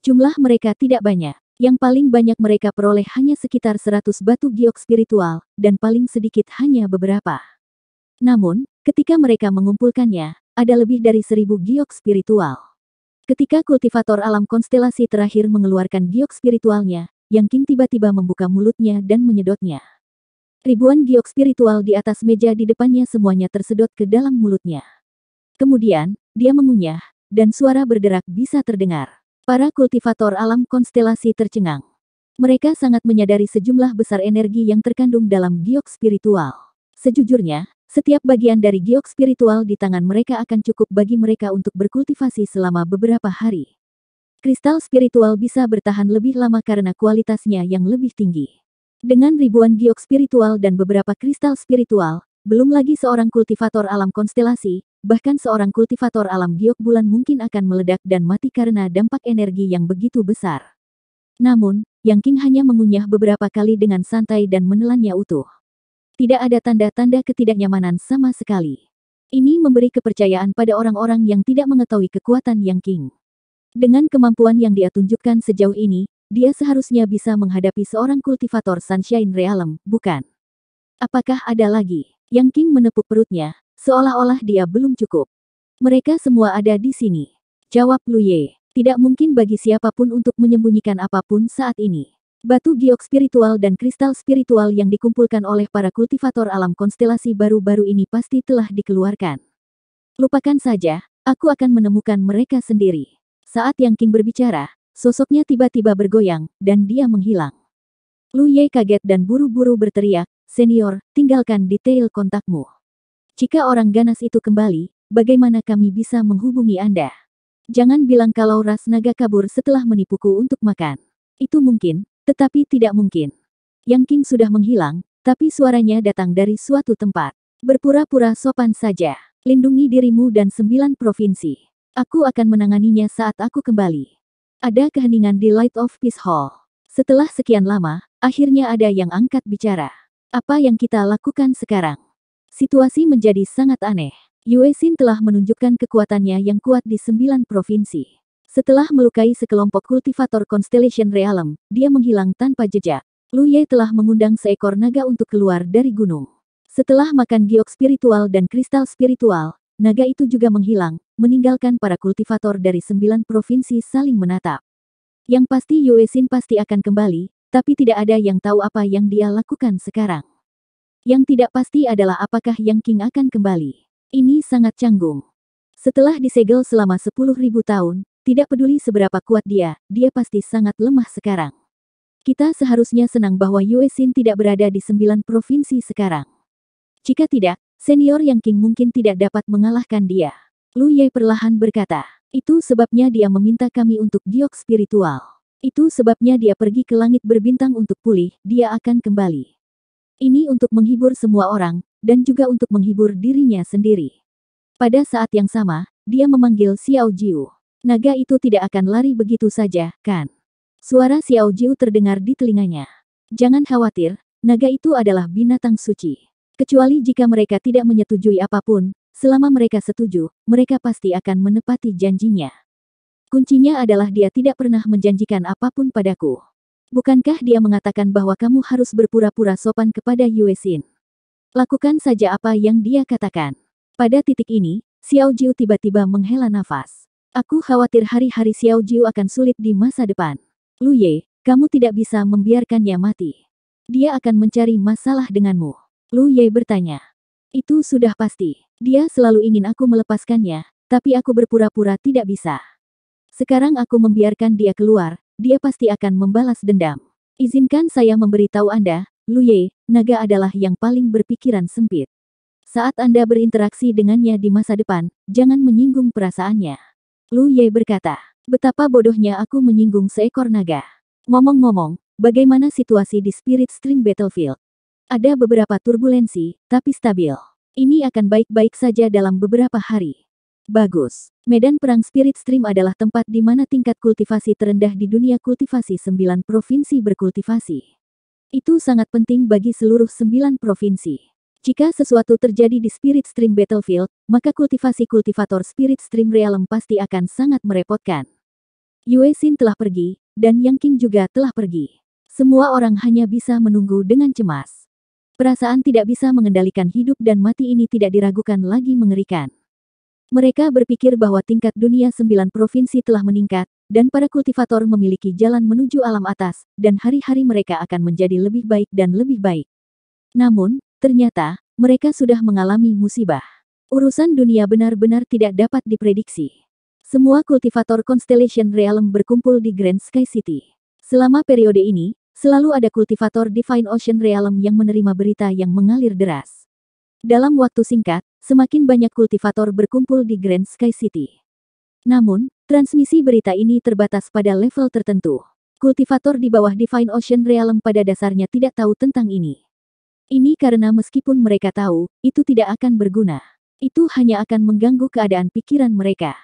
Jumlah mereka tidak banyak. Yang paling banyak mereka peroleh hanya sekitar 100 batu giok spiritual, dan paling sedikit hanya beberapa. Namun, ketika mereka mengumpulkannya, ada lebih dari seribu giok spiritual. Ketika kultivator alam konstelasi terakhir mengeluarkan giok spiritualnya, Yang King tiba-tiba membuka mulutnya dan menyedotnya. Ribuan giok spiritual di atas meja di depannya semuanya tersedot ke dalam mulutnya. Kemudian, dia mengunyah, dan suara berderak bisa terdengar. Para kultivator alam konstelasi tercengang. Mereka sangat menyadari sejumlah besar energi yang terkandung dalam giok spiritual. Sejujurnya, setiap bagian dari giok spiritual di tangan mereka akan cukup bagi mereka untuk berkultivasi selama beberapa hari. Kristal spiritual bisa bertahan lebih lama karena kualitasnya yang lebih tinggi. Dengan ribuan giok spiritual dan beberapa kristal spiritual, belum lagi seorang kultivator alam konstelasi, bahkan seorang kultivator alam giok bulan mungkin akan meledak dan mati karena dampak energi yang begitu besar. Namun, Yang King hanya mengunyah beberapa kali dengan santai dan menelannya utuh. Tidak ada tanda-tanda ketidaknyamanan sama sekali. Ini memberi kepercayaan pada orang-orang yang tidak mengetahui kekuatan Yang King. Dengan kemampuan yang dia tunjukkan sejauh ini, dia seharusnya bisa menghadapi seorang kultivator Sunshine Realm, bukan? Apakah ada lagi? Yang King menepuk perutnya, seolah-olah dia belum cukup. Mereka semua ada di sini. Jawab Lu Ye, tidak mungkin bagi siapapun untuk menyembunyikan apapun saat ini. Batu giok spiritual dan kristal spiritual yang dikumpulkan oleh para kultivator alam konstelasi baru-baru ini pasti telah dikeluarkan. Lupakan saja, aku akan menemukan mereka sendiri. Saat Yang King berbicara, Sosoknya tiba-tiba bergoyang, dan dia menghilang. Lu Ye kaget dan buru-buru berteriak, Senior, tinggalkan detail kontakmu. Jika orang ganas itu kembali, bagaimana kami bisa menghubungi Anda? Jangan bilang kalau ras naga kabur setelah menipuku untuk makan. Itu mungkin, tetapi tidak mungkin. Yang King sudah menghilang, tapi suaranya datang dari suatu tempat. Berpura-pura sopan saja. Lindungi dirimu dan sembilan provinsi. Aku akan menanganinya saat aku kembali. Ada keheningan di Light of Peace Hall. Setelah sekian lama, akhirnya ada yang angkat bicara. Apa yang kita lakukan sekarang? Situasi menjadi sangat aneh. Yue Xin telah menunjukkan kekuatannya yang kuat di sembilan provinsi. Setelah melukai sekelompok kultivator Constellation Realm, dia menghilang tanpa jejak. Lu Ye telah mengundang seekor naga untuk keluar dari gunung. Setelah makan giok spiritual dan kristal spiritual, naga itu juga menghilang, meninggalkan para kultivator dari sembilan provinsi saling menatap. Yang pasti Yuesin pasti akan kembali, tapi tidak ada yang tahu apa yang dia lakukan sekarang. Yang tidak pasti adalah apakah Yang King akan kembali. Ini sangat canggung. Setelah disegel selama sepuluh ribu tahun, tidak peduli seberapa kuat dia, dia pasti sangat lemah sekarang. Kita seharusnya senang bahwa Yuesin tidak berada di sembilan provinsi sekarang. Jika tidak, senior Yang King mungkin tidak dapat mengalahkan dia. Lu Ye perlahan berkata, itu sebabnya dia meminta kami untuk giok spiritual. Itu sebabnya dia pergi ke langit berbintang untuk pulih, dia akan kembali. Ini untuk menghibur semua orang, dan juga untuk menghibur dirinya sendiri. Pada saat yang sama, dia memanggil Xiao Jiu. Naga itu tidak akan lari begitu saja, kan? Suara Xiao Jiu terdengar di telinganya. Jangan khawatir, naga itu adalah binatang suci. Kecuali jika mereka tidak menyetujui apapun, Selama mereka setuju, mereka pasti akan menepati janjinya. Kuncinya adalah dia tidak pernah menjanjikan apapun padaku. Bukankah dia mengatakan bahwa kamu harus berpura-pura sopan kepada Xin? Lakukan saja apa yang dia katakan. Pada titik ini, Xiao Jiu tiba-tiba menghela nafas. Aku khawatir hari-hari Xiao Jiu akan sulit di masa depan. Lu Ye, kamu tidak bisa membiarkannya mati. Dia akan mencari masalah denganmu. Lu Ye bertanya. Itu sudah pasti. Dia selalu ingin aku melepaskannya, tapi aku berpura-pura tidak bisa. Sekarang aku membiarkan dia keluar, dia pasti akan membalas dendam. Izinkan saya memberitahu Anda, Lu Ye, naga adalah yang paling berpikiran sempit. Saat Anda berinteraksi dengannya di masa depan, jangan menyinggung perasaannya. Lu Ye berkata, betapa bodohnya aku menyinggung seekor naga. Ngomong-ngomong, bagaimana situasi di Spirit String Battlefield? Ada beberapa turbulensi, tapi stabil. Ini akan baik-baik saja dalam beberapa hari. Bagus. Medan Perang Spirit Stream adalah tempat di mana tingkat kultivasi terendah di dunia kultivasi sembilan provinsi berkultivasi. Itu sangat penting bagi seluruh sembilan provinsi. Jika sesuatu terjadi di Spirit Stream Battlefield, maka kultivasi kultivator Spirit Stream Realm pasti akan sangat merepotkan. Yue Xin telah pergi, dan Yang King juga telah pergi. Semua orang hanya bisa menunggu dengan cemas. Perasaan tidak bisa mengendalikan hidup dan mati ini tidak diragukan lagi mengerikan. Mereka berpikir bahwa tingkat dunia sembilan provinsi telah meningkat, dan para kultivator memiliki jalan menuju alam atas, dan hari-hari mereka akan menjadi lebih baik dan lebih baik. Namun, ternyata, mereka sudah mengalami musibah. Urusan dunia benar-benar tidak dapat diprediksi. Semua kultivator Constellation Realm berkumpul di Grand Sky City. Selama periode ini, selalu ada kultivator Divine Ocean Realm yang menerima berita yang mengalir deras. Dalam waktu singkat, semakin banyak kultivator berkumpul di Grand Sky City. Namun, transmisi berita ini terbatas pada level tertentu. Kultivator di bawah Divine Ocean Realm pada dasarnya tidak tahu tentang ini. Ini karena meskipun mereka tahu, itu tidak akan berguna. Itu hanya akan mengganggu keadaan pikiran mereka.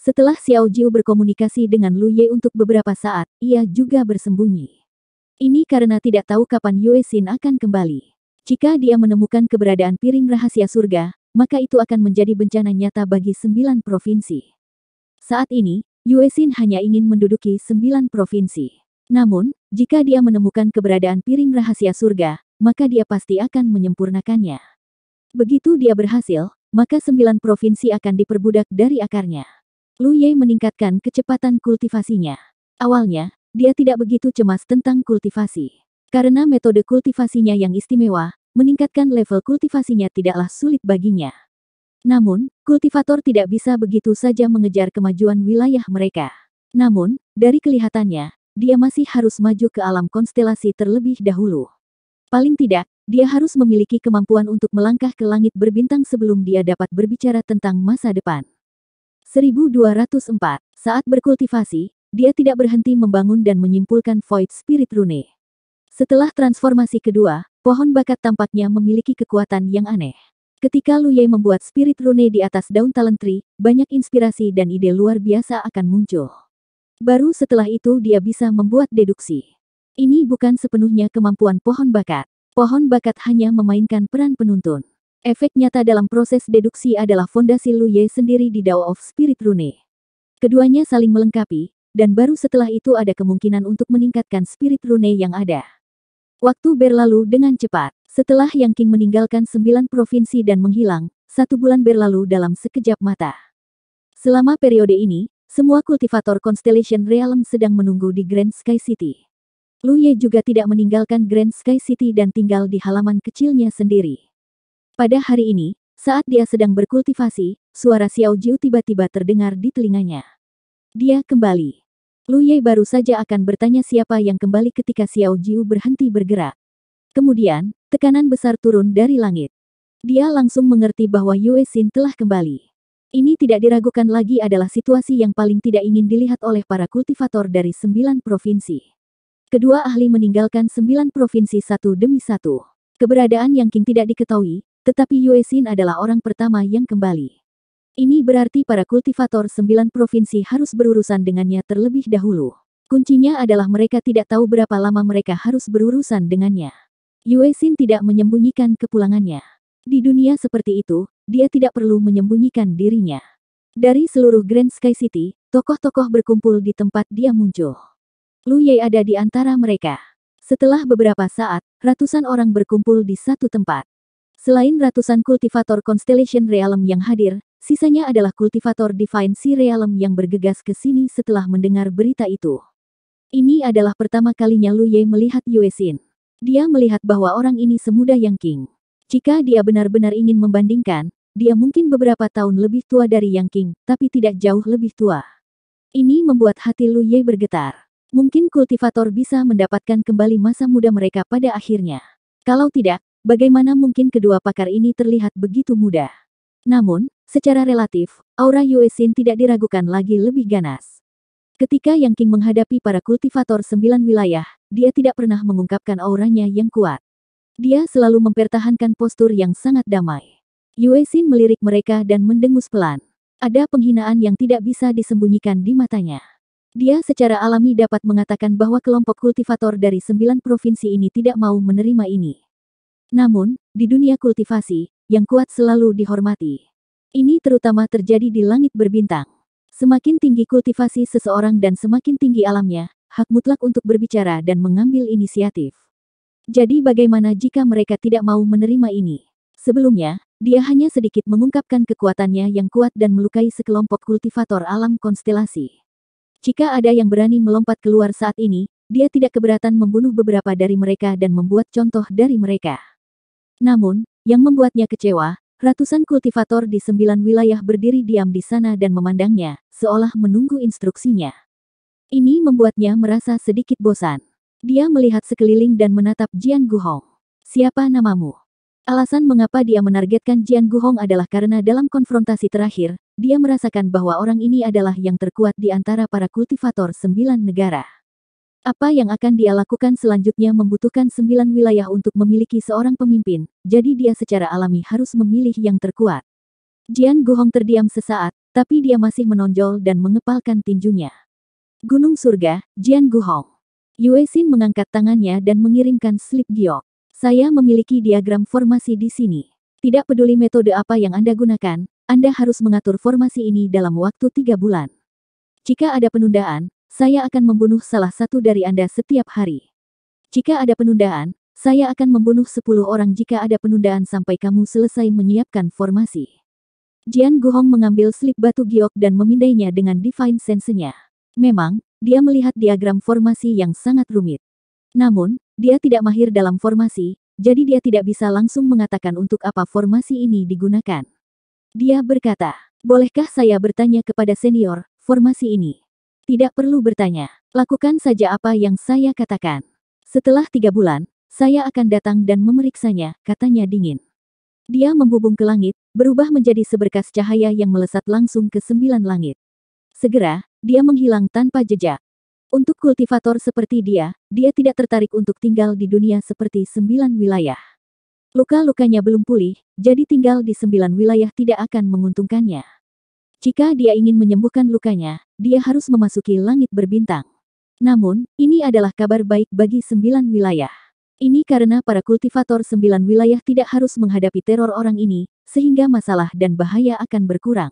Setelah Xiao Jiu berkomunikasi dengan Lu Ye untuk beberapa saat, ia juga bersembunyi. Ini karena tidak tahu kapan Yue Xin akan kembali. Jika dia menemukan keberadaan piring rahasia surga, maka itu akan menjadi bencana nyata bagi sembilan provinsi. Saat ini, Yue Xin hanya ingin menduduki sembilan provinsi. Namun, jika dia menemukan keberadaan piring rahasia surga, maka dia pasti akan menyempurnakannya. Begitu dia berhasil, maka sembilan provinsi akan diperbudak dari akarnya. Lu Ye meningkatkan kecepatan kultivasinya. Awalnya, dia tidak begitu cemas tentang kultivasi. Karena metode kultivasinya yang istimewa, meningkatkan level kultivasinya tidaklah sulit baginya. Namun, kultivator tidak bisa begitu saja mengejar kemajuan wilayah mereka. Namun, dari kelihatannya, dia masih harus maju ke alam konstelasi terlebih dahulu. Paling tidak, dia harus memiliki kemampuan untuk melangkah ke langit berbintang sebelum dia dapat berbicara tentang masa depan. 1204. Saat berkultivasi, dia tidak berhenti membangun dan menyimpulkan Void Spirit Rune. Setelah transformasi kedua, pohon bakat tampaknya memiliki kekuatan yang aneh. Ketika Lu Luye membuat Spirit Rune di atas daun Talent Tree, banyak inspirasi dan ide luar biasa akan muncul. Baru setelah itu dia bisa membuat deduksi. Ini bukan sepenuhnya kemampuan pohon bakat. Pohon bakat hanya memainkan peran penuntun. Efek nyata dalam proses deduksi adalah fondasi Lu Luye sendiri di Dao of Spirit Rune. Keduanya saling melengkapi, dan baru setelah itu ada kemungkinan untuk meningkatkan spirit rune yang ada. Waktu berlalu dengan cepat. Setelah Yang King meninggalkan sembilan provinsi dan menghilang, satu bulan berlalu dalam sekejap mata. Selama periode ini, semua kultivator Constellation Realm sedang menunggu di Grand Sky City. Lu Ye juga tidak meninggalkan Grand Sky City dan tinggal di halaman kecilnya sendiri. Pada hari ini, saat dia sedang berkultivasi, suara Xiao Jiu tiba-tiba terdengar di telinganya. Dia kembali. Lu Ye baru saja akan bertanya siapa yang kembali ketika Xiao Jiu berhenti bergerak. Kemudian, tekanan besar turun dari langit. Dia langsung mengerti bahwa Yue Xin telah kembali. Ini tidak diragukan lagi adalah situasi yang paling tidak ingin dilihat oleh para kultivator dari sembilan provinsi. Kedua ahli meninggalkan sembilan provinsi satu demi satu. Keberadaan Yang King tidak diketahui, tetapi Yue Xin adalah orang pertama yang kembali. Ini berarti para kultivator sembilan provinsi harus berurusan dengannya terlebih dahulu. Kuncinya adalah mereka tidak tahu berapa lama mereka harus berurusan dengannya. Yue Xin tidak menyembunyikan kepulangannya. Di dunia seperti itu, dia tidak perlu menyembunyikan dirinya. Dari seluruh Grand Sky City, tokoh-tokoh berkumpul di tempat dia muncul. Lu Ye ada di antara mereka. Setelah beberapa saat, ratusan orang berkumpul di satu tempat. Selain ratusan kultivator Constellation Realm yang hadir, Sisanya adalah kultivator Divine Sirealem yang bergegas ke sini setelah mendengar berita itu. Ini adalah pertama kalinya Lu Ye melihat Yue Xin. Dia melihat bahwa orang ini semudah yang King. Jika dia benar-benar ingin membandingkan, dia mungkin beberapa tahun lebih tua dari Yang King, tapi tidak jauh lebih tua. Ini membuat hati Lu Ye bergetar. Mungkin kultivator bisa mendapatkan kembali masa muda mereka pada akhirnya. Kalau tidak, bagaimana mungkin kedua pakar ini terlihat begitu muda? Namun, Secara relatif, aura Yue tidak diragukan lagi lebih ganas. Ketika Yang King menghadapi para kultivator sembilan wilayah, dia tidak pernah mengungkapkan auranya yang kuat. Dia selalu mempertahankan postur yang sangat damai. Yue melirik mereka dan mendengus pelan. Ada penghinaan yang tidak bisa disembunyikan di matanya. Dia secara alami dapat mengatakan bahwa kelompok kultivator dari sembilan provinsi ini tidak mau menerima ini. Namun, di dunia kultivasi, yang kuat selalu dihormati. Ini terutama terjadi di langit berbintang. Semakin tinggi kultivasi seseorang dan semakin tinggi alamnya, hak mutlak untuk berbicara dan mengambil inisiatif. Jadi bagaimana jika mereka tidak mau menerima ini? Sebelumnya, dia hanya sedikit mengungkapkan kekuatannya yang kuat dan melukai sekelompok kultivator alam konstelasi. Jika ada yang berani melompat keluar saat ini, dia tidak keberatan membunuh beberapa dari mereka dan membuat contoh dari mereka. Namun, yang membuatnya kecewa Ratusan kultivator di sembilan wilayah berdiri diam di sana dan memandangnya, seolah menunggu instruksinya. Ini membuatnya merasa sedikit bosan. Dia melihat sekeliling dan menatap Jian Guhong. Siapa namamu? Alasan mengapa dia menargetkan Jian Guhong adalah karena dalam konfrontasi terakhir, dia merasakan bahwa orang ini adalah yang terkuat di antara para kultivator sembilan negara. Apa yang akan dia lakukan selanjutnya membutuhkan sembilan wilayah untuk memiliki seorang pemimpin, jadi dia secara alami harus memilih yang terkuat. Jian Guhong terdiam sesaat, tapi dia masih menonjol dan mengepalkan tinjunya. Gunung Surga, Jian Guhong. Yue Xin mengangkat tangannya dan mengirimkan slip giok. Saya memiliki diagram formasi di sini. Tidak peduli metode apa yang Anda gunakan, Anda harus mengatur formasi ini dalam waktu tiga bulan. Jika ada penundaan, saya akan membunuh salah satu dari Anda setiap hari. Jika ada penundaan, saya akan membunuh sepuluh orang jika ada penundaan sampai kamu selesai menyiapkan formasi. Jian Guhong mengambil slip batu giok dan memindainya dengan divine sense-nya. Memang, dia melihat diagram formasi yang sangat rumit. Namun, dia tidak mahir dalam formasi, jadi dia tidak bisa langsung mengatakan untuk apa formasi ini digunakan. Dia berkata, Bolehkah saya bertanya kepada senior, formasi ini? Tidak perlu bertanya. Lakukan saja apa yang saya katakan. Setelah tiga bulan, saya akan datang dan memeriksanya, katanya dingin. Dia membubung ke langit, berubah menjadi seberkas cahaya yang melesat langsung ke sembilan langit. Segera, dia menghilang tanpa jejak. Untuk kultivator seperti dia, dia tidak tertarik untuk tinggal di dunia seperti sembilan wilayah. Luka-lukanya belum pulih, jadi tinggal di sembilan wilayah tidak akan menguntungkannya. Jika dia ingin menyembuhkan lukanya, dia harus memasuki langit berbintang. Namun, ini adalah kabar baik bagi sembilan wilayah. Ini karena para kultivator sembilan wilayah tidak harus menghadapi teror orang ini, sehingga masalah dan bahaya akan berkurang.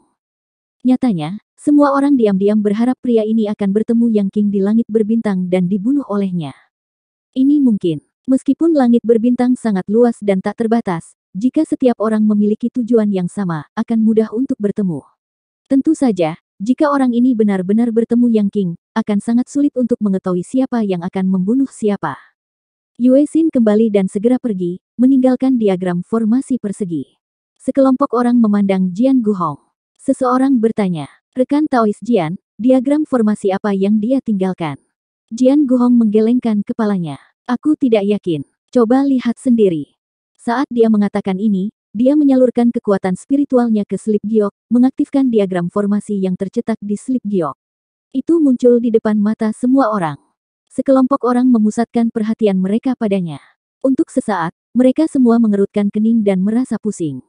Nyatanya, semua orang diam-diam berharap pria ini akan bertemu Yang King di langit berbintang dan dibunuh olehnya. Ini mungkin, meskipun langit berbintang sangat luas dan tak terbatas, jika setiap orang memiliki tujuan yang sama, akan mudah untuk bertemu. Tentu saja, jika orang ini benar-benar bertemu Yang King, akan sangat sulit untuk mengetahui siapa yang akan membunuh siapa. Yue Xin kembali dan segera pergi, meninggalkan diagram formasi persegi. Sekelompok orang memandang Jian Guhong. Seseorang bertanya, rekan Taois Jian, diagram formasi apa yang dia tinggalkan? Jian Guhong menggelengkan kepalanya. Aku tidak yakin. Coba lihat sendiri. Saat dia mengatakan ini, dia menyalurkan kekuatan spiritualnya ke Slip Giok, mengaktifkan diagram formasi yang tercetak di Slip Giok. Itu muncul di depan mata semua orang. Sekelompok orang memusatkan perhatian mereka padanya. Untuk sesaat, mereka semua mengerutkan kening dan merasa pusing.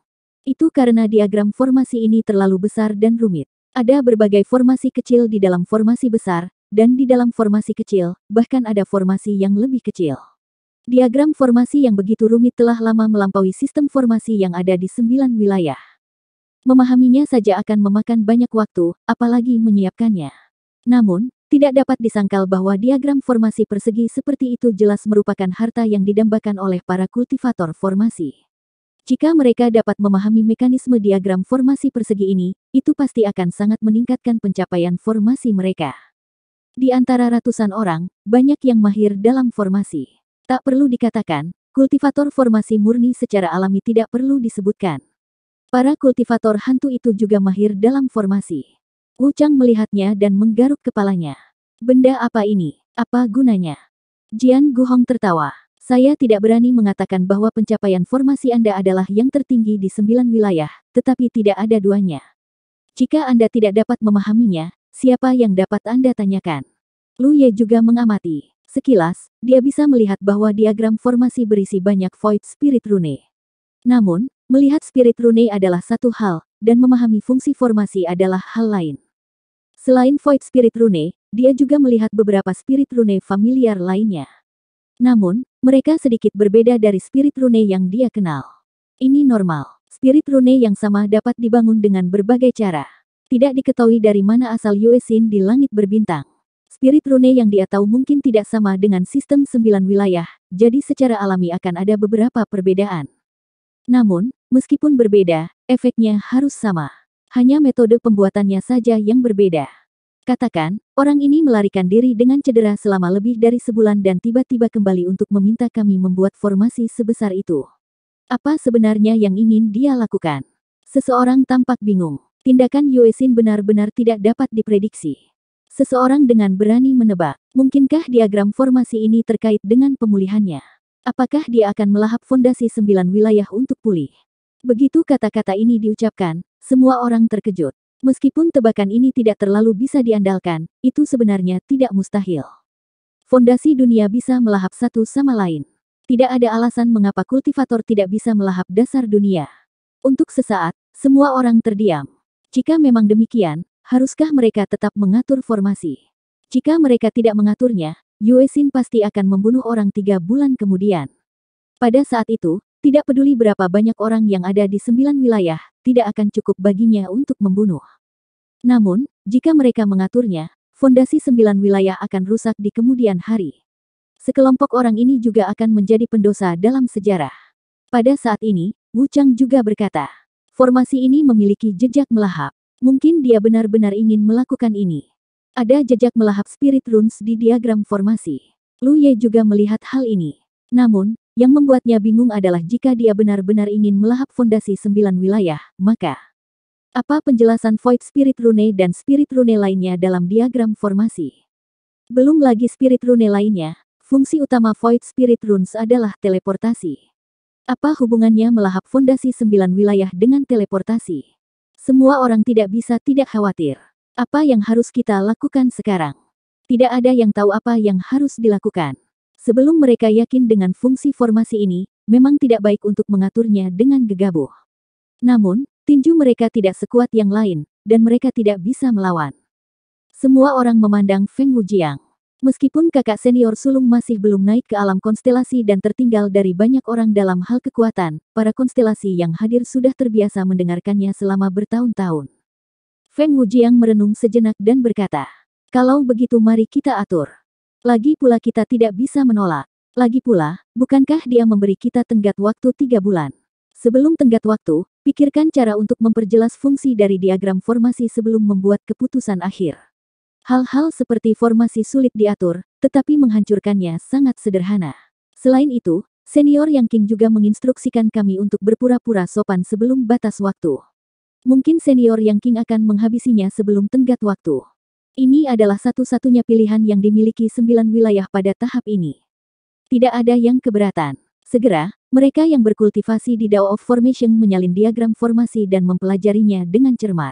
Itu karena diagram formasi ini terlalu besar dan rumit. Ada berbagai formasi kecil di dalam formasi besar, dan di dalam formasi kecil, bahkan ada formasi yang lebih kecil. Diagram formasi yang begitu rumit telah lama melampaui sistem formasi yang ada di sembilan wilayah. Memahaminya saja akan memakan banyak waktu, apalagi menyiapkannya. Namun, tidak dapat disangkal bahwa diagram formasi persegi seperti itu jelas merupakan harta yang didambakan oleh para kultivator formasi. Jika mereka dapat memahami mekanisme diagram formasi persegi ini, itu pasti akan sangat meningkatkan pencapaian formasi mereka. Di antara ratusan orang, banyak yang mahir dalam formasi. Tak perlu dikatakan, kultivator formasi murni secara alami tidak perlu disebutkan. Para kultivator hantu itu juga mahir dalam formasi. Ucang melihatnya dan menggaruk kepalanya. Benda apa ini? Apa gunanya? Jian Guhong tertawa. Saya tidak berani mengatakan bahwa pencapaian formasi Anda adalah yang tertinggi di sembilan wilayah, tetapi tidak ada duanya. Jika Anda tidak dapat memahaminya, siapa yang dapat Anda tanyakan? Lu Ye juga mengamati. Sekilas, dia bisa melihat bahwa diagram formasi berisi banyak void spirit rune. Namun, melihat spirit rune adalah satu hal, dan memahami fungsi formasi adalah hal lain. Selain void spirit rune, dia juga melihat beberapa spirit rune familiar lainnya. Namun, mereka sedikit berbeda dari spirit rune yang dia kenal. Ini normal. Spirit rune yang sama dapat dibangun dengan berbagai cara. Tidak diketahui dari mana asal Yuesin di langit berbintang. Spirit rune yang dia tahu mungkin tidak sama dengan sistem sembilan wilayah, jadi secara alami akan ada beberapa perbedaan. Namun, meskipun berbeda, efeknya harus sama. Hanya metode pembuatannya saja yang berbeda. Katakan, orang ini melarikan diri dengan cedera selama lebih dari sebulan dan tiba-tiba kembali untuk meminta kami membuat formasi sebesar itu. Apa sebenarnya yang ingin dia lakukan? Seseorang tampak bingung. Tindakan Yuesin benar-benar tidak dapat diprediksi. Seseorang dengan berani menebak, mungkinkah diagram formasi ini terkait dengan pemulihannya? Apakah dia akan melahap fondasi sembilan wilayah untuk pulih? Begitu kata-kata ini diucapkan, semua orang terkejut. Meskipun tebakan ini tidak terlalu bisa diandalkan, itu sebenarnya tidak mustahil. Fondasi dunia bisa melahap satu sama lain. Tidak ada alasan mengapa kultivator tidak bisa melahap dasar dunia. Untuk sesaat, semua orang terdiam. Jika memang demikian, Haruskah mereka tetap mengatur formasi? Jika mereka tidak mengaturnya, Xin pasti akan membunuh orang tiga bulan kemudian. Pada saat itu, tidak peduli berapa banyak orang yang ada di sembilan wilayah, tidak akan cukup baginya untuk membunuh. Namun, jika mereka mengaturnya, fondasi sembilan wilayah akan rusak di kemudian hari. Sekelompok orang ini juga akan menjadi pendosa dalam sejarah. Pada saat ini, Wu Chang juga berkata, formasi ini memiliki jejak melahap. Mungkin dia benar-benar ingin melakukan ini. Ada jejak melahap spirit runes di diagram formasi. Lu Ye juga melihat hal ini. Namun, yang membuatnya bingung adalah jika dia benar-benar ingin melahap fondasi sembilan wilayah, maka apa penjelasan Void Spirit Rune dan Spirit Rune lainnya dalam diagram formasi? Belum lagi Spirit Rune lainnya, fungsi utama Void Spirit Runes adalah teleportasi. Apa hubungannya melahap fondasi sembilan wilayah dengan teleportasi? Semua orang tidak bisa tidak khawatir. Apa yang harus kita lakukan sekarang? Tidak ada yang tahu apa yang harus dilakukan. Sebelum mereka yakin dengan fungsi formasi ini, memang tidak baik untuk mengaturnya dengan gegabah. Namun, tinju mereka tidak sekuat yang lain, dan mereka tidak bisa melawan. Semua orang memandang Feng Wujiang. Meskipun kakak senior sulung masih belum naik ke alam konstelasi dan tertinggal dari banyak orang dalam hal kekuatan, para konstelasi yang hadir sudah terbiasa mendengarkannya selama bertahun-tahun. Feng Wujiang merenung sejenak dan berkata, kalau begitu mari kita atur. Lagi pula kita tidak bisa menolak. Lagi pula, bukankah dia memberi kita tenggat waktu tiga bulan? Sebelum tenggat waktu, pikirkan cara untuk memperjelas fungsi dari diagram formasi sebelum membuat keputusan akhir. Hal-hal seperti formasi sulit diatur, tetapi menghancurkannya sangat sederhana. Selain itu, senior yang King juga menginstruksikan kami untuk berpura-pura sopan sebelum batas waktu. Mungkin senior yang King akan menghabisinya sebelum tenggat waktu. Ini adalah satu-satunya pilihan yang dimiliki sembilan wilayah pada tahap ini. Tidak ada yang keberatan. Segera, mereka yang berkultivasi di Dao of Formation menyalin diagram formasi dan mempelajarinya dengan cermat.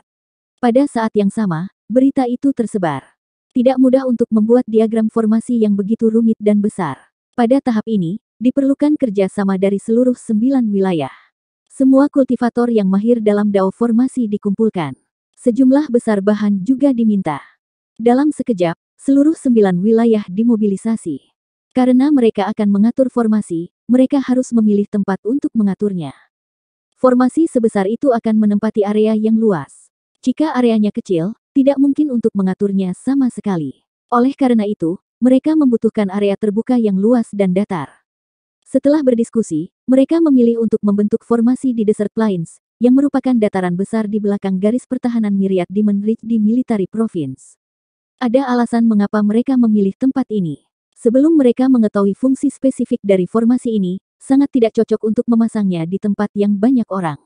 Pada saat yang sama, Berita itu tersebar. Tidak mudah untuk membuat diagram formasi yang begitu rumit dan besar. Pada tahap ini, diperlukan kerjasama dari seluruh sembilan wilayah. Semua kultivator yang mahir dalam DAO formasi dikumpulkan. Sejumlah besar bahan juga diminta. Dalam sekejap, seluruh sembilan wilayah dimobilisasi. Karena mereka akan mengatur formasi, mereka harus memilih tempat untuk mengaturnya. Formasi sebesar itu akan menempati area yang luas. Jika areanya kecil, tidak mungkin untuk mengaturnya sama sekali. Oleh karena itu, mereka membutuhkan area terbuka yang luas dan datar. Setelah berdiskusi, mereka memilih untuk membentuk formasi di Desert Plains, yang merupakan dataran besar di belakang garis pertahanan Myriad Demon Ridge di Military Province. Ada alasan mengapa mereka memilih tempat ini. Sebelum mereka mengetahui fungsi spesifik dari formasi ini, sangat tidak cocok untuk memasangnya di tempat yang banyak orang.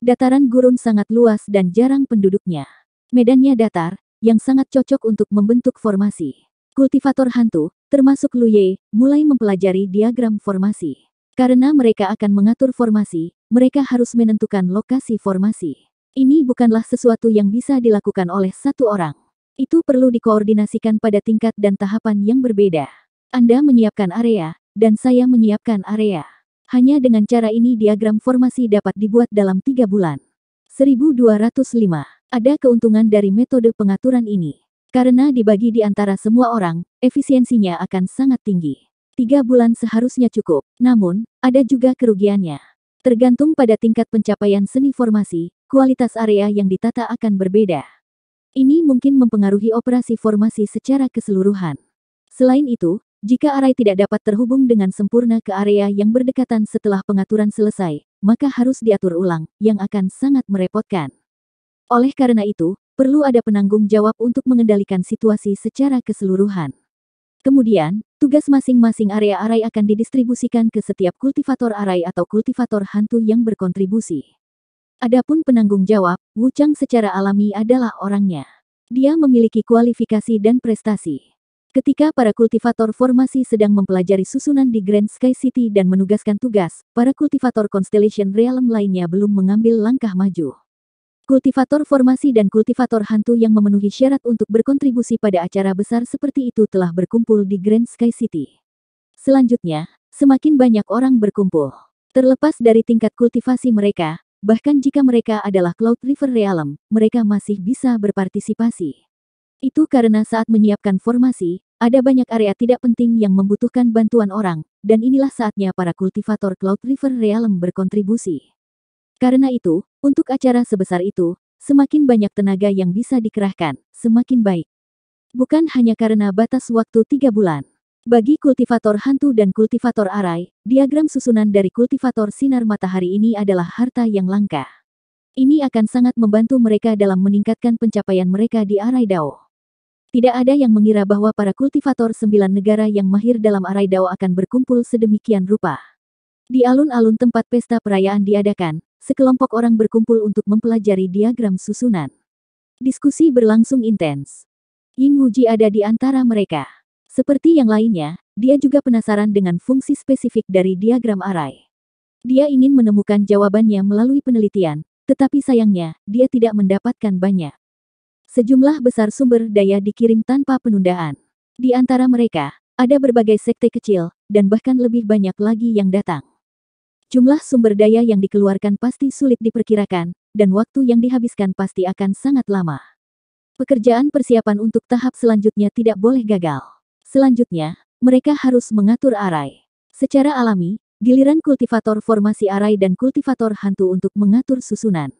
Dataran gurun sangat luas dan jarang penduduknya. Medannya datar, yang sangat cocok untuk membentuk formasi. Kultivator hantu, termasuk Lu Ye, mulai mempelajari diagram formasi. Karena mereka akan mengatur formasi, mereka harus menentukan lokasi formasi. Ini bukanlah sesuatu yang bisa dilakukan oleh satu orang. Itu perlu dikoordinasikan pada tingkat dan tahapan yang berbeda. Anda menyiapkan area, dan saya menyiapkan area. Hanya dengan cara ini diagram formasi dapat dibuat dalam tiga bulan. 1205. Ada keuntungan dari metode pengaturan ini. Karena dibagi di antara semua orang, efisiensinya akan sangat tinggi. Tiga bulan seharusnya cukup, namun, ada juga kerugiannya. Tergantung pada tingkat pencapaian seni formasi, kualitas area yang ditata akan berbeda. Ini mungkin mempengaruhi operasi formasi secara keseluruhan. Selain itu, jika arai tidak dapat terhubung dengan sempurna ke area yang berdekatan setelah pengaturan selesai, maka harus diatur ulang, yang akan sangat merepotkan. Oleh karena itu, perlu ada penanggung jawab untuk mengendalikan situasi secara keseluruhan. Kemudian, tugas masing-masing area arai akan didistribusikan ke setiap kultivator arai atau kultivator hantu yang berkontribusi. Adapun penanggung jawab, Wu Chang secara alami adalah orangnya. Dia memiliki kualifikasi dan prestasi. Ketika para kultivator formasi sedang mempelajari susunan di Grand Sky City dan menugaskan tugas, para kultivator Constellation Realm lainnya belum mengambil langkah maju. Kultivator formasi dan kultivator hantu yang memenuhi syarat untuk berkontribusi pada acara besar seperti itu telah berkumpul di Grand Sky City. Selanjutnya, semakin banyak orang berkumpul. Terlepas dari tingkat kultivasi mereka, bahkan jika mereka adalah Cloud River Realm, mereka masih bisa berpartisipasi. Itu karena saat menyiapkan formasi, ada banyak area tidak penting yang membutuhkan bantuan orang, dan inilah saatnya para kultivator Cloud River Realm berkontribusi. Karena itu, untuk acara sebesar itu, semakin banyak tenaga yang bisa dikerahkan, semakin baik. Bukan hanya karena batas waktu tiga bulan. Bagi kultivator hantu dan kultivator arai, diagram susunan dari kultivator sinar matahari ini adalah harta yang langka. Ini akan sangat membantu mereka dalam meningkatkan pencapaian mereka di arai Dao. Tidak ada yang mengira bahwa para kultivator sembilan negara yang mahir dalam arai dao akan berkumpul sedemikian rupa. Di alun-alun tempat pesta perayaan diadakan, sekelompok orang berkumpul untuk mempelajari diagram susunan. Diskusi berlangsung intens. Ying Wuji ada di antara mereka. Seperti yang lainnya, dia juga penasaran dengan fungsi spesifik dari diagram arai. Dia ingin menemukan jawabannya melalui penelitian, tetapi sayangnya, dia tidak mendapatkan banyak sejumlah besar sumber daya dikirim tanpa penundaan. Di antara mereka, ada berbagai sekte kecil, dan bahkan lebih banyak lagi yang datang. Jumlah sumber daya yang dikeluarkan pasti sulit diperkirakan, dan waktu yang dihabiskan pasti akan sangat lama. Pekerjaan persiapan untuk tahap selanjutnya tidak boleh gagal. Selanjutnya, mereka harus mengatur arai. Secara alami, giliran kultivator formasi arai dan kultivator hantu untuk mengatur susunan.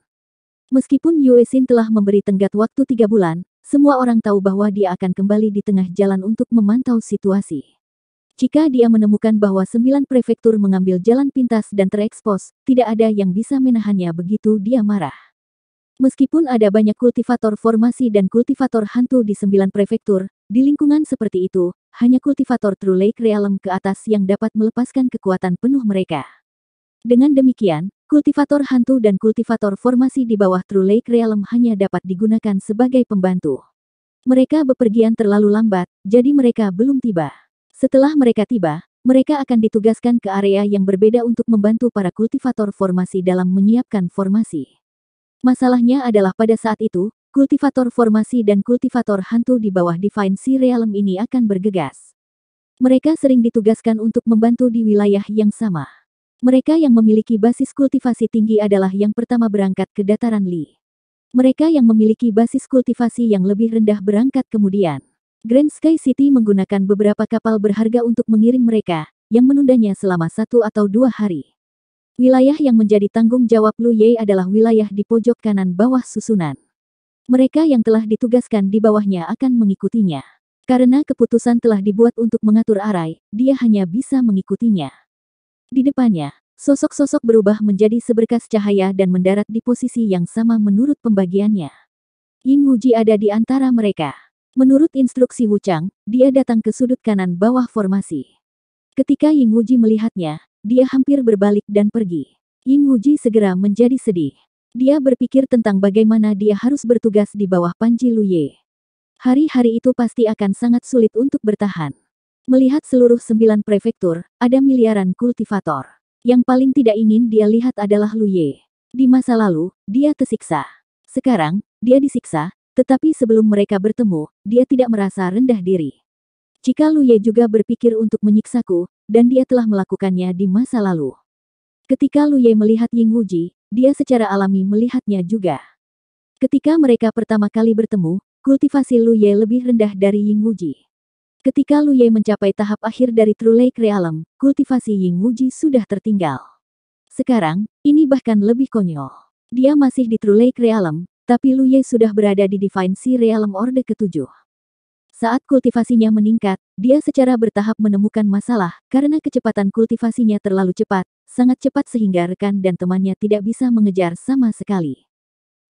Meskipun Yue Xin telah memberi tenggat waktu tiga bulan, semua orang tahu bahwa dia akan kembali di tengah jalan untuk memantau situasi. Jika dia menemukan bahwa sembilan prefektur mengambil jalan pintas dan terekspos, tidak ada yang bisa menahannya begitu dia marah. Meskipun ada banyak kultivator formasi dan kultivator hantu di sembilan prefektur, di lingkungan seperti itu, hanya kultivator True Lake Realm ke atas yang dapat melepaskan kekuatan penuh mereka. Dengan demikian, Kultivator hantu dan kultivator formasi di bawah True Lake Realm hanya dapat digunakan sebagai pembantu. Mereka bepergian terlalu lambat, jadi mereka belum tiba. Setelah mereka tiba, mereka akan ditugaskan ke area yang berbeda untuk membantu para kultivator formasi dalam menyiapkan formasi. Masalahnya adalah pada saat itu, kultivator formasi dan kultivator hantu di bawah Divine Sea Realm ini akan bergegas. Mereka sering ditugaskan untuk membantu di wilayah yang sama. Mereka yang memiliki basis kultivasi tinggi adalah yang pertama berangkat ke dataran Li. Mereka yang memiliki basis kultivasi yang lebih rendah berangkat kemudian. Grand Sky City menggunakan beberapa kapal berharga untuk mengiring mereka, yang menundanya selama satu atau dua hari. Wilayah yang menjadi tanggung jawab Lu Ye adalah wilayah di pojok kanan bawah susunan. Mereka yang telah ditugaskan di bawahnya akan mengikutinya. Karena keputusan telah dibuat untuk mengatur arai, dia hanya bisa mengikutinya. Di depannya, sosok-sosok berubah menjadi seberkas cahaya dan mendarat di posisi yang sama menurut pembagiannya. Ying Wuji ada di antara mereka. Menurut instruksi Wu Chang, dia datang ke sudut kanan bawah formasi. Ketika Ying Wuji melihatnya, dia hampir berbalik dan pergi. Ying Wuji segera menjadi sedih. Dia berpikir tentang bagaimana dia harus bertugas di bawah Panji Luye. Hari-hari itu pasti akan sangat sulit untuk bertahan. Melihat seluruh sembilan prefektur, ada miliaran kultivator. Yang paling tidak ingin dia lihat adalah Lu Ye. Di masa lalu, dia tersiksa. Sekarang, dia disiksa, tetapi sebelum mereka bertemu, dia tidak merasa rendah diri. Jika Lu Ye juga berpikir untuk menyiksaku, dan dia telah melakukannya di masa lalu. Ketika Lu Ye melihat Ying Wuji, dia secara alami melihatnya juga. Ketika mereka pertama kali bertemu, kultivasi Lu Ye lebih rendah dari Ying Wuji. Ketika Lu Ye mencapai tahap akhir dari True Lake Realm, kultivasi Ying Wuji sudah tertinggal. Sekarang, ini bahkan lebih konyol. Dia masih di True Lake Realm, tapi Lu Ye sudah berada di Divine Sea Realm Orde ketujuh. Saat kultivasinya meningkat, dia secara bertahap menemukan masalah karena kecepatan kultivasinya terlalu cepat, sangat cepat sehingga rekan dan temannya tidak bisa mengejar sama sekali.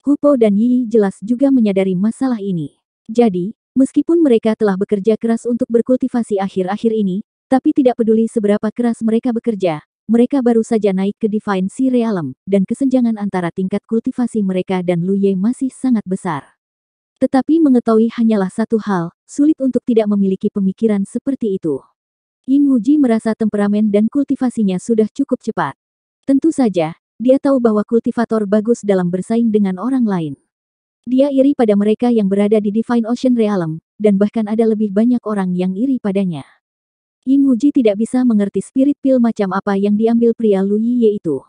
Hupo dan Yi jelas juga menyadari masalah ini. Jadi, Meskipun mereka telah bekerja keras untuk berkultivasi akhir-akhir ini, tapi tidak peduli seberapa keras mereka bekerja, mereka baru saja naik ke Divine Sea Realm, dan kesenjangan antara tingkat kultivasi mereka dan Lu Ye masih sangat besar. Tetapi mengetahui hanyalah satu hal, sulit untuk tidak memiliki pemikiran seperti itu. Ying Wuji merasa temperamen dan kultivasinya sudah cukup cepat. Tentu saja, dia tahu bahwa kultivator bagus dalam bersaing dengan orang lain. Dia iri pada mereka yang berada di Divine Ocean Realm, dan bahkan ada lebih banyak orang yang iri padanya. Ying Wuji tidak bisa mengerti spirit pil macam apa yang diambil pria Luyi yaitu.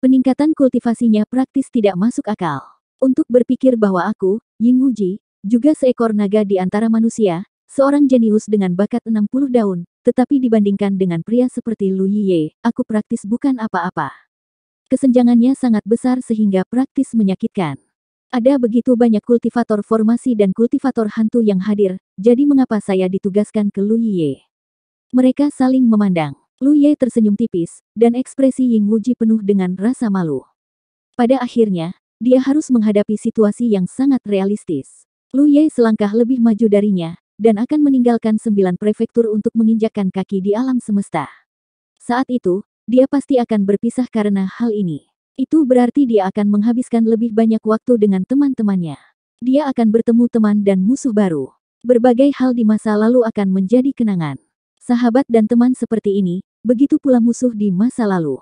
Peningkatan kultivasinya praktis tidak masuk akal. Untuk berpikir bahwa aku, Ying Wuji, juga seekor naga di antara manusia, seorang jenius dengan bakat 60 daun, tetapi dibandingkan dengan pria seperti Luyi Ye, aku praktis bukan apa-apa. Kesenjangannya sangat besar sehingga praktis menyakitkan. Ada begitu banyak kultivator formasi dan kultivator hantu yang hadir, jadi mengapa saya ditugaskan ke Lu Ye? Mereka saling memandang. Lu Ye tersenyum tipis, dan ekspresi Ying Wuji penuh dengan rasa malu. Pada akhirnya, dia harus menghadapi situasi yang sangat realistis. Lu Ye selangkah lebih maju darinya, dan akan meninggalkan sembilan prefektur untuk menginjakkan kaki di alam semesta. Saat itu, dia pasti akan berpisah karena hal ini. Itu berarti dia akan menghabiskan lebih banyak waktu dengan teman-temannya. Dia akan bertemu teman dan musuh baru. Berbagai hal di masa lalu akan menjadi kenangan. Sahabat dan teman seperti ini, begitu pula musuh di masa lalu.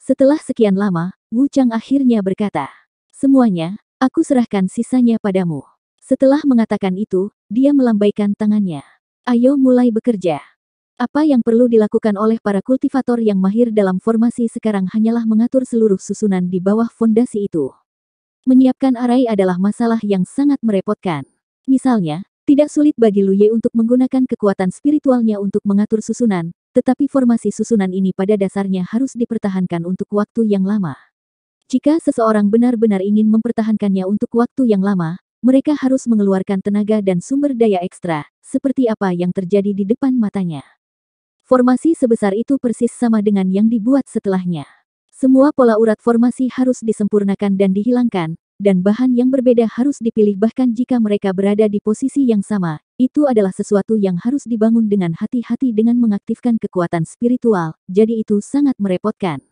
Setelah sekian lama, Wu Chang akhirnya berkata, Semuanya, aku serahkan sisanya padamu. Setelah mengatakan itu, dia melambaikan tangannya. Ayo mulai bekerja. Apa yang perlu dilakukan oleh para kultivator yang mahir dalam formasi sekarang hanyalah mengatur seluruh susunan di bawah fondasi itu. Menyiapkan arai adalah masalah yang sangat merepotkan. Misalnya, tidak sulit bagi Luye untuk menggunakan kekuatan spiritualnya untuk mengatur susunan, tetapi formasi susunan ini pada dasarnya harus dipertahankan untuk waktu yang lama. Jika seseorang benar-benar ingin mempertahankannya untuk waktu yang lama, mereka harus mengeluarkan tenaga dan sumber daya ekstra, seperti apa yang terjadi di depan matanya. Formasi sebesar itu persis sama dengan yang dibuat setelahnya. Semua pola urat formasi harus disempurnakan dan dihilangkan, dan bahan yang berbeda harus dipilih bahkan jika mereka berada di posisi yang sama. Itu adalah sesuatu yang harus dibangun dengan hati-hati dengan mengaktifkan kekuatan spiritual, jadi itu sangat merepotkan.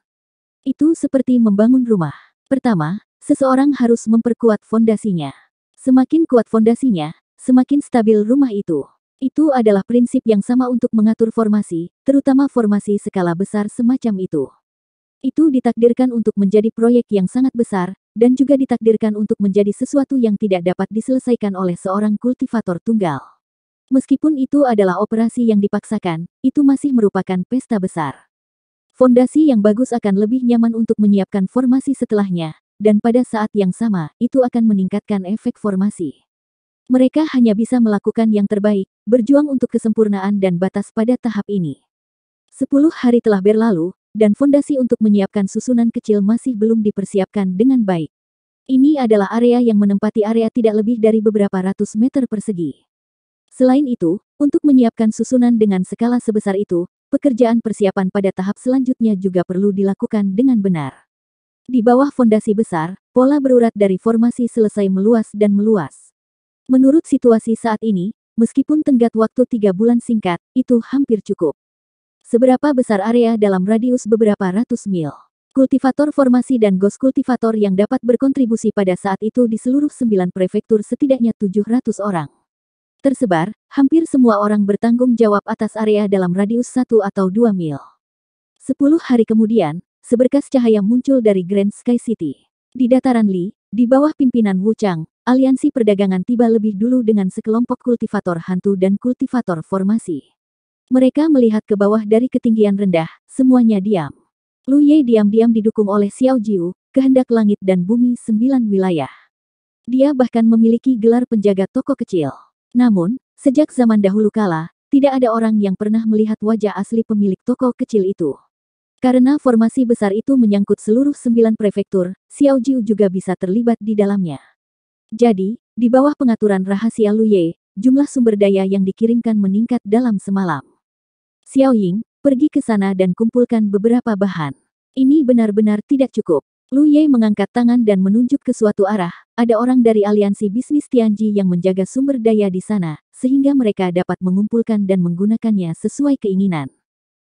Itu seperti membangun rumah. Pertama, seseorang harus memperkuat fondasinya. Semakin kuat fondasinya, semakin stabil rumah itu. Itu adalah prinsip yang sama untuk mengatur formasi, terutama formasi skala besar semacam itu. Itu ditakdirkan untuk menjadi proyek yang sangat besar, dan juga ditakdirkan untuk menjadi sesuatu yang tidak dapat diselesaikan oleh seorang kultivator tunggal. Meskipun itu adalah operasi yang dipaksakan, itu masih merupakan pesta besar. Fondasi yang bagus akan lebih nyaman untuk menyiapkan formasi setelahnya, dan pada saat yang sama, itu akan meningkatkan efek formasi. Mereka hanya bisa melakukan yang terbaik, berjuang untuk kesempurnaan dan batas pada tahap ini. Sepuluh hari telah berlalu, dan fondasi untuk menyiapkan susunan kecil masih belum dipersiapkan dengan baik. Ini adalah area yang menempati area tidak lebih dari beberapa ratus meter persegi. Selain itu, untuk menyiapkan susunan dengan skala sebesar itu, pekerjaan persiapan pada tahap selanjutnya juga perlu dilakukan dengan benar. Di bawah fondasi besar, pola berurat dari formasi selesai meluas dan meluas. Menurut situasi saat ini, Meskipun tenggat waktu tiga bulan singkat, itu hampir cukup. Seberapa besar area dalam radius beberapa ratus mil? Kultivator formasi dan Ghost kultivator yang dapat berkontribusi pada saat itu di seluruh sembilan prefektur setidaknya 700 orang. Tersebar, hampir semua orang bertanggung jawab atas area dalam radius satu atau dua mil. Sepuluh hari kemudian, seberkas cahaya muncul dari Grand Sky City. Di dataran Li, di bawah pimpinan Wu Chang, Aliansi perdagangan tiba lebih dulu dengan sekelompok kultivator hantu dan kultivator formasi. Mereka melihat ke bawah dari ketinggian rendah, semuanya diam. Lu Ye diam-diam didukung oleh Xiao Jiu, kehendak langit dan bumi sembilan wilayah. Dia bahkan memiliki gelar penjaga toko kecil. Namun, sejak zaman dahulu kala, tidak ada orang yang pernah melihat wajah asli pemilik toko kecil itu. Karena formasi besar itu menyangkut seluruh sembilan prefektur, Xiao Jiu juga bisa terlibat di dalamnya. Jadi, di bawah pengaturan rahasia Lu Ye, jumlah sumber daya yang dikirimkan meningkat dalam semalam. Xiao Ying, pergi ke sana dan kumpulkan beberapa bahan. Ini benar-benar tidak cukup. Lu Ye mengangkat tangan dan menunjuk ke suatu arah. Ada orang dari aliansi bisnis Tianji yang menjaga sumber daya di sana, sehingga mereka dapat mengumpulkan dan menggunakannya sesuai keinginan.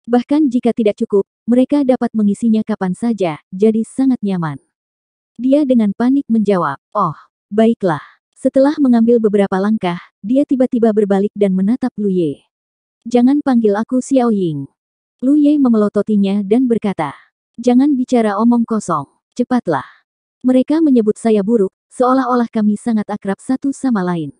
Bahkan jika tidak cukup, mereka dapat mengisinya kapan saja, jadi sangat nyaman. Dia dengan panik menjawab, Oh, Baiklah. Setelah mengambil beberapa langkah, dia tiba-tiba berbalik dan menatap Lu Ye. Jangan panggil aku Xiao Ying. Lu Ye memelototinya dan berkata, Jangan bicara omong kosong, cepatlah. Mereka menyebut saya buruk, seolah-olah kami sangat akrab satu sama lain.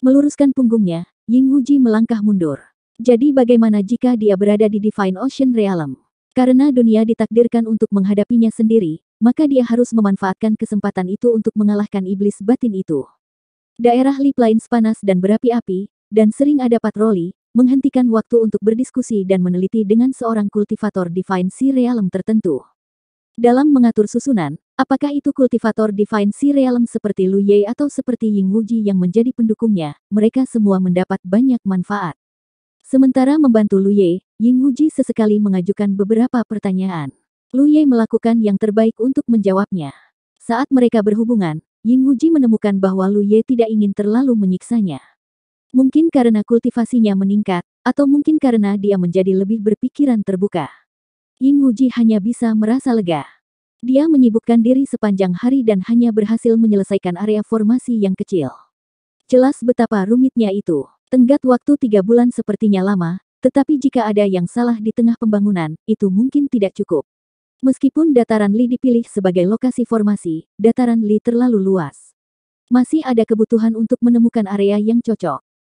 Meluruskan punggungnya, Ying Wuji melangkah mundur. Jadi bagaimana jika dia berada di Divine Ocean Realm? Karena dunia ditakdirkan untuk menghadapinya sendiri, maka dia harus memanfaatkan kesempatan itu untuk mengalahkan iblis batin itu. Daerah lip lain panas dan berapi-api, dan sering ada patroli, menghentikan waktu untuk berdiskusi dan meneliti dengan seorang kultivator Divine Sea Realm tertentu. Dalam mengatur susunan, apakah itu kultivator Divine Sea Realm seperti Lu Ye atau seperti Ying Wuji yang menjadi pendukungnya, mereka semua mendapat banyak manfaat. Sementara membantu Lu Ye, Ying Wuji sesekali mengajukan beberapa pertanyaan. Lu Ye melakukan yang terbaik untuk menjawabnya. Saat mereka berhubungan, Ying Wuji menemukan bahwa Lu Ye tidak ingin terlalu menyiksanya. Mungkin karena kultivasinya meningkat, atau mungkin karena dia menjadi lebih berpikiran terbuka. Ying Wuji hanya bisa merasa lega. Dia menyibukkan diri sepanjang hari dan hanya berhasil menyelesaikan area formasi yang kecil. Jelas betapa rumitnya itu. Tenggat waktu tiga bulan sepertinya lama, tetapi jika ada yang salah di tengah pembangunan, itu mungkin tidak cukup. Meskipun dataran Li dipilih sebagai lokasi formasi, dataran Li terlalu luas. Masih ada kebutuhan untuk menemukan area yang cocok.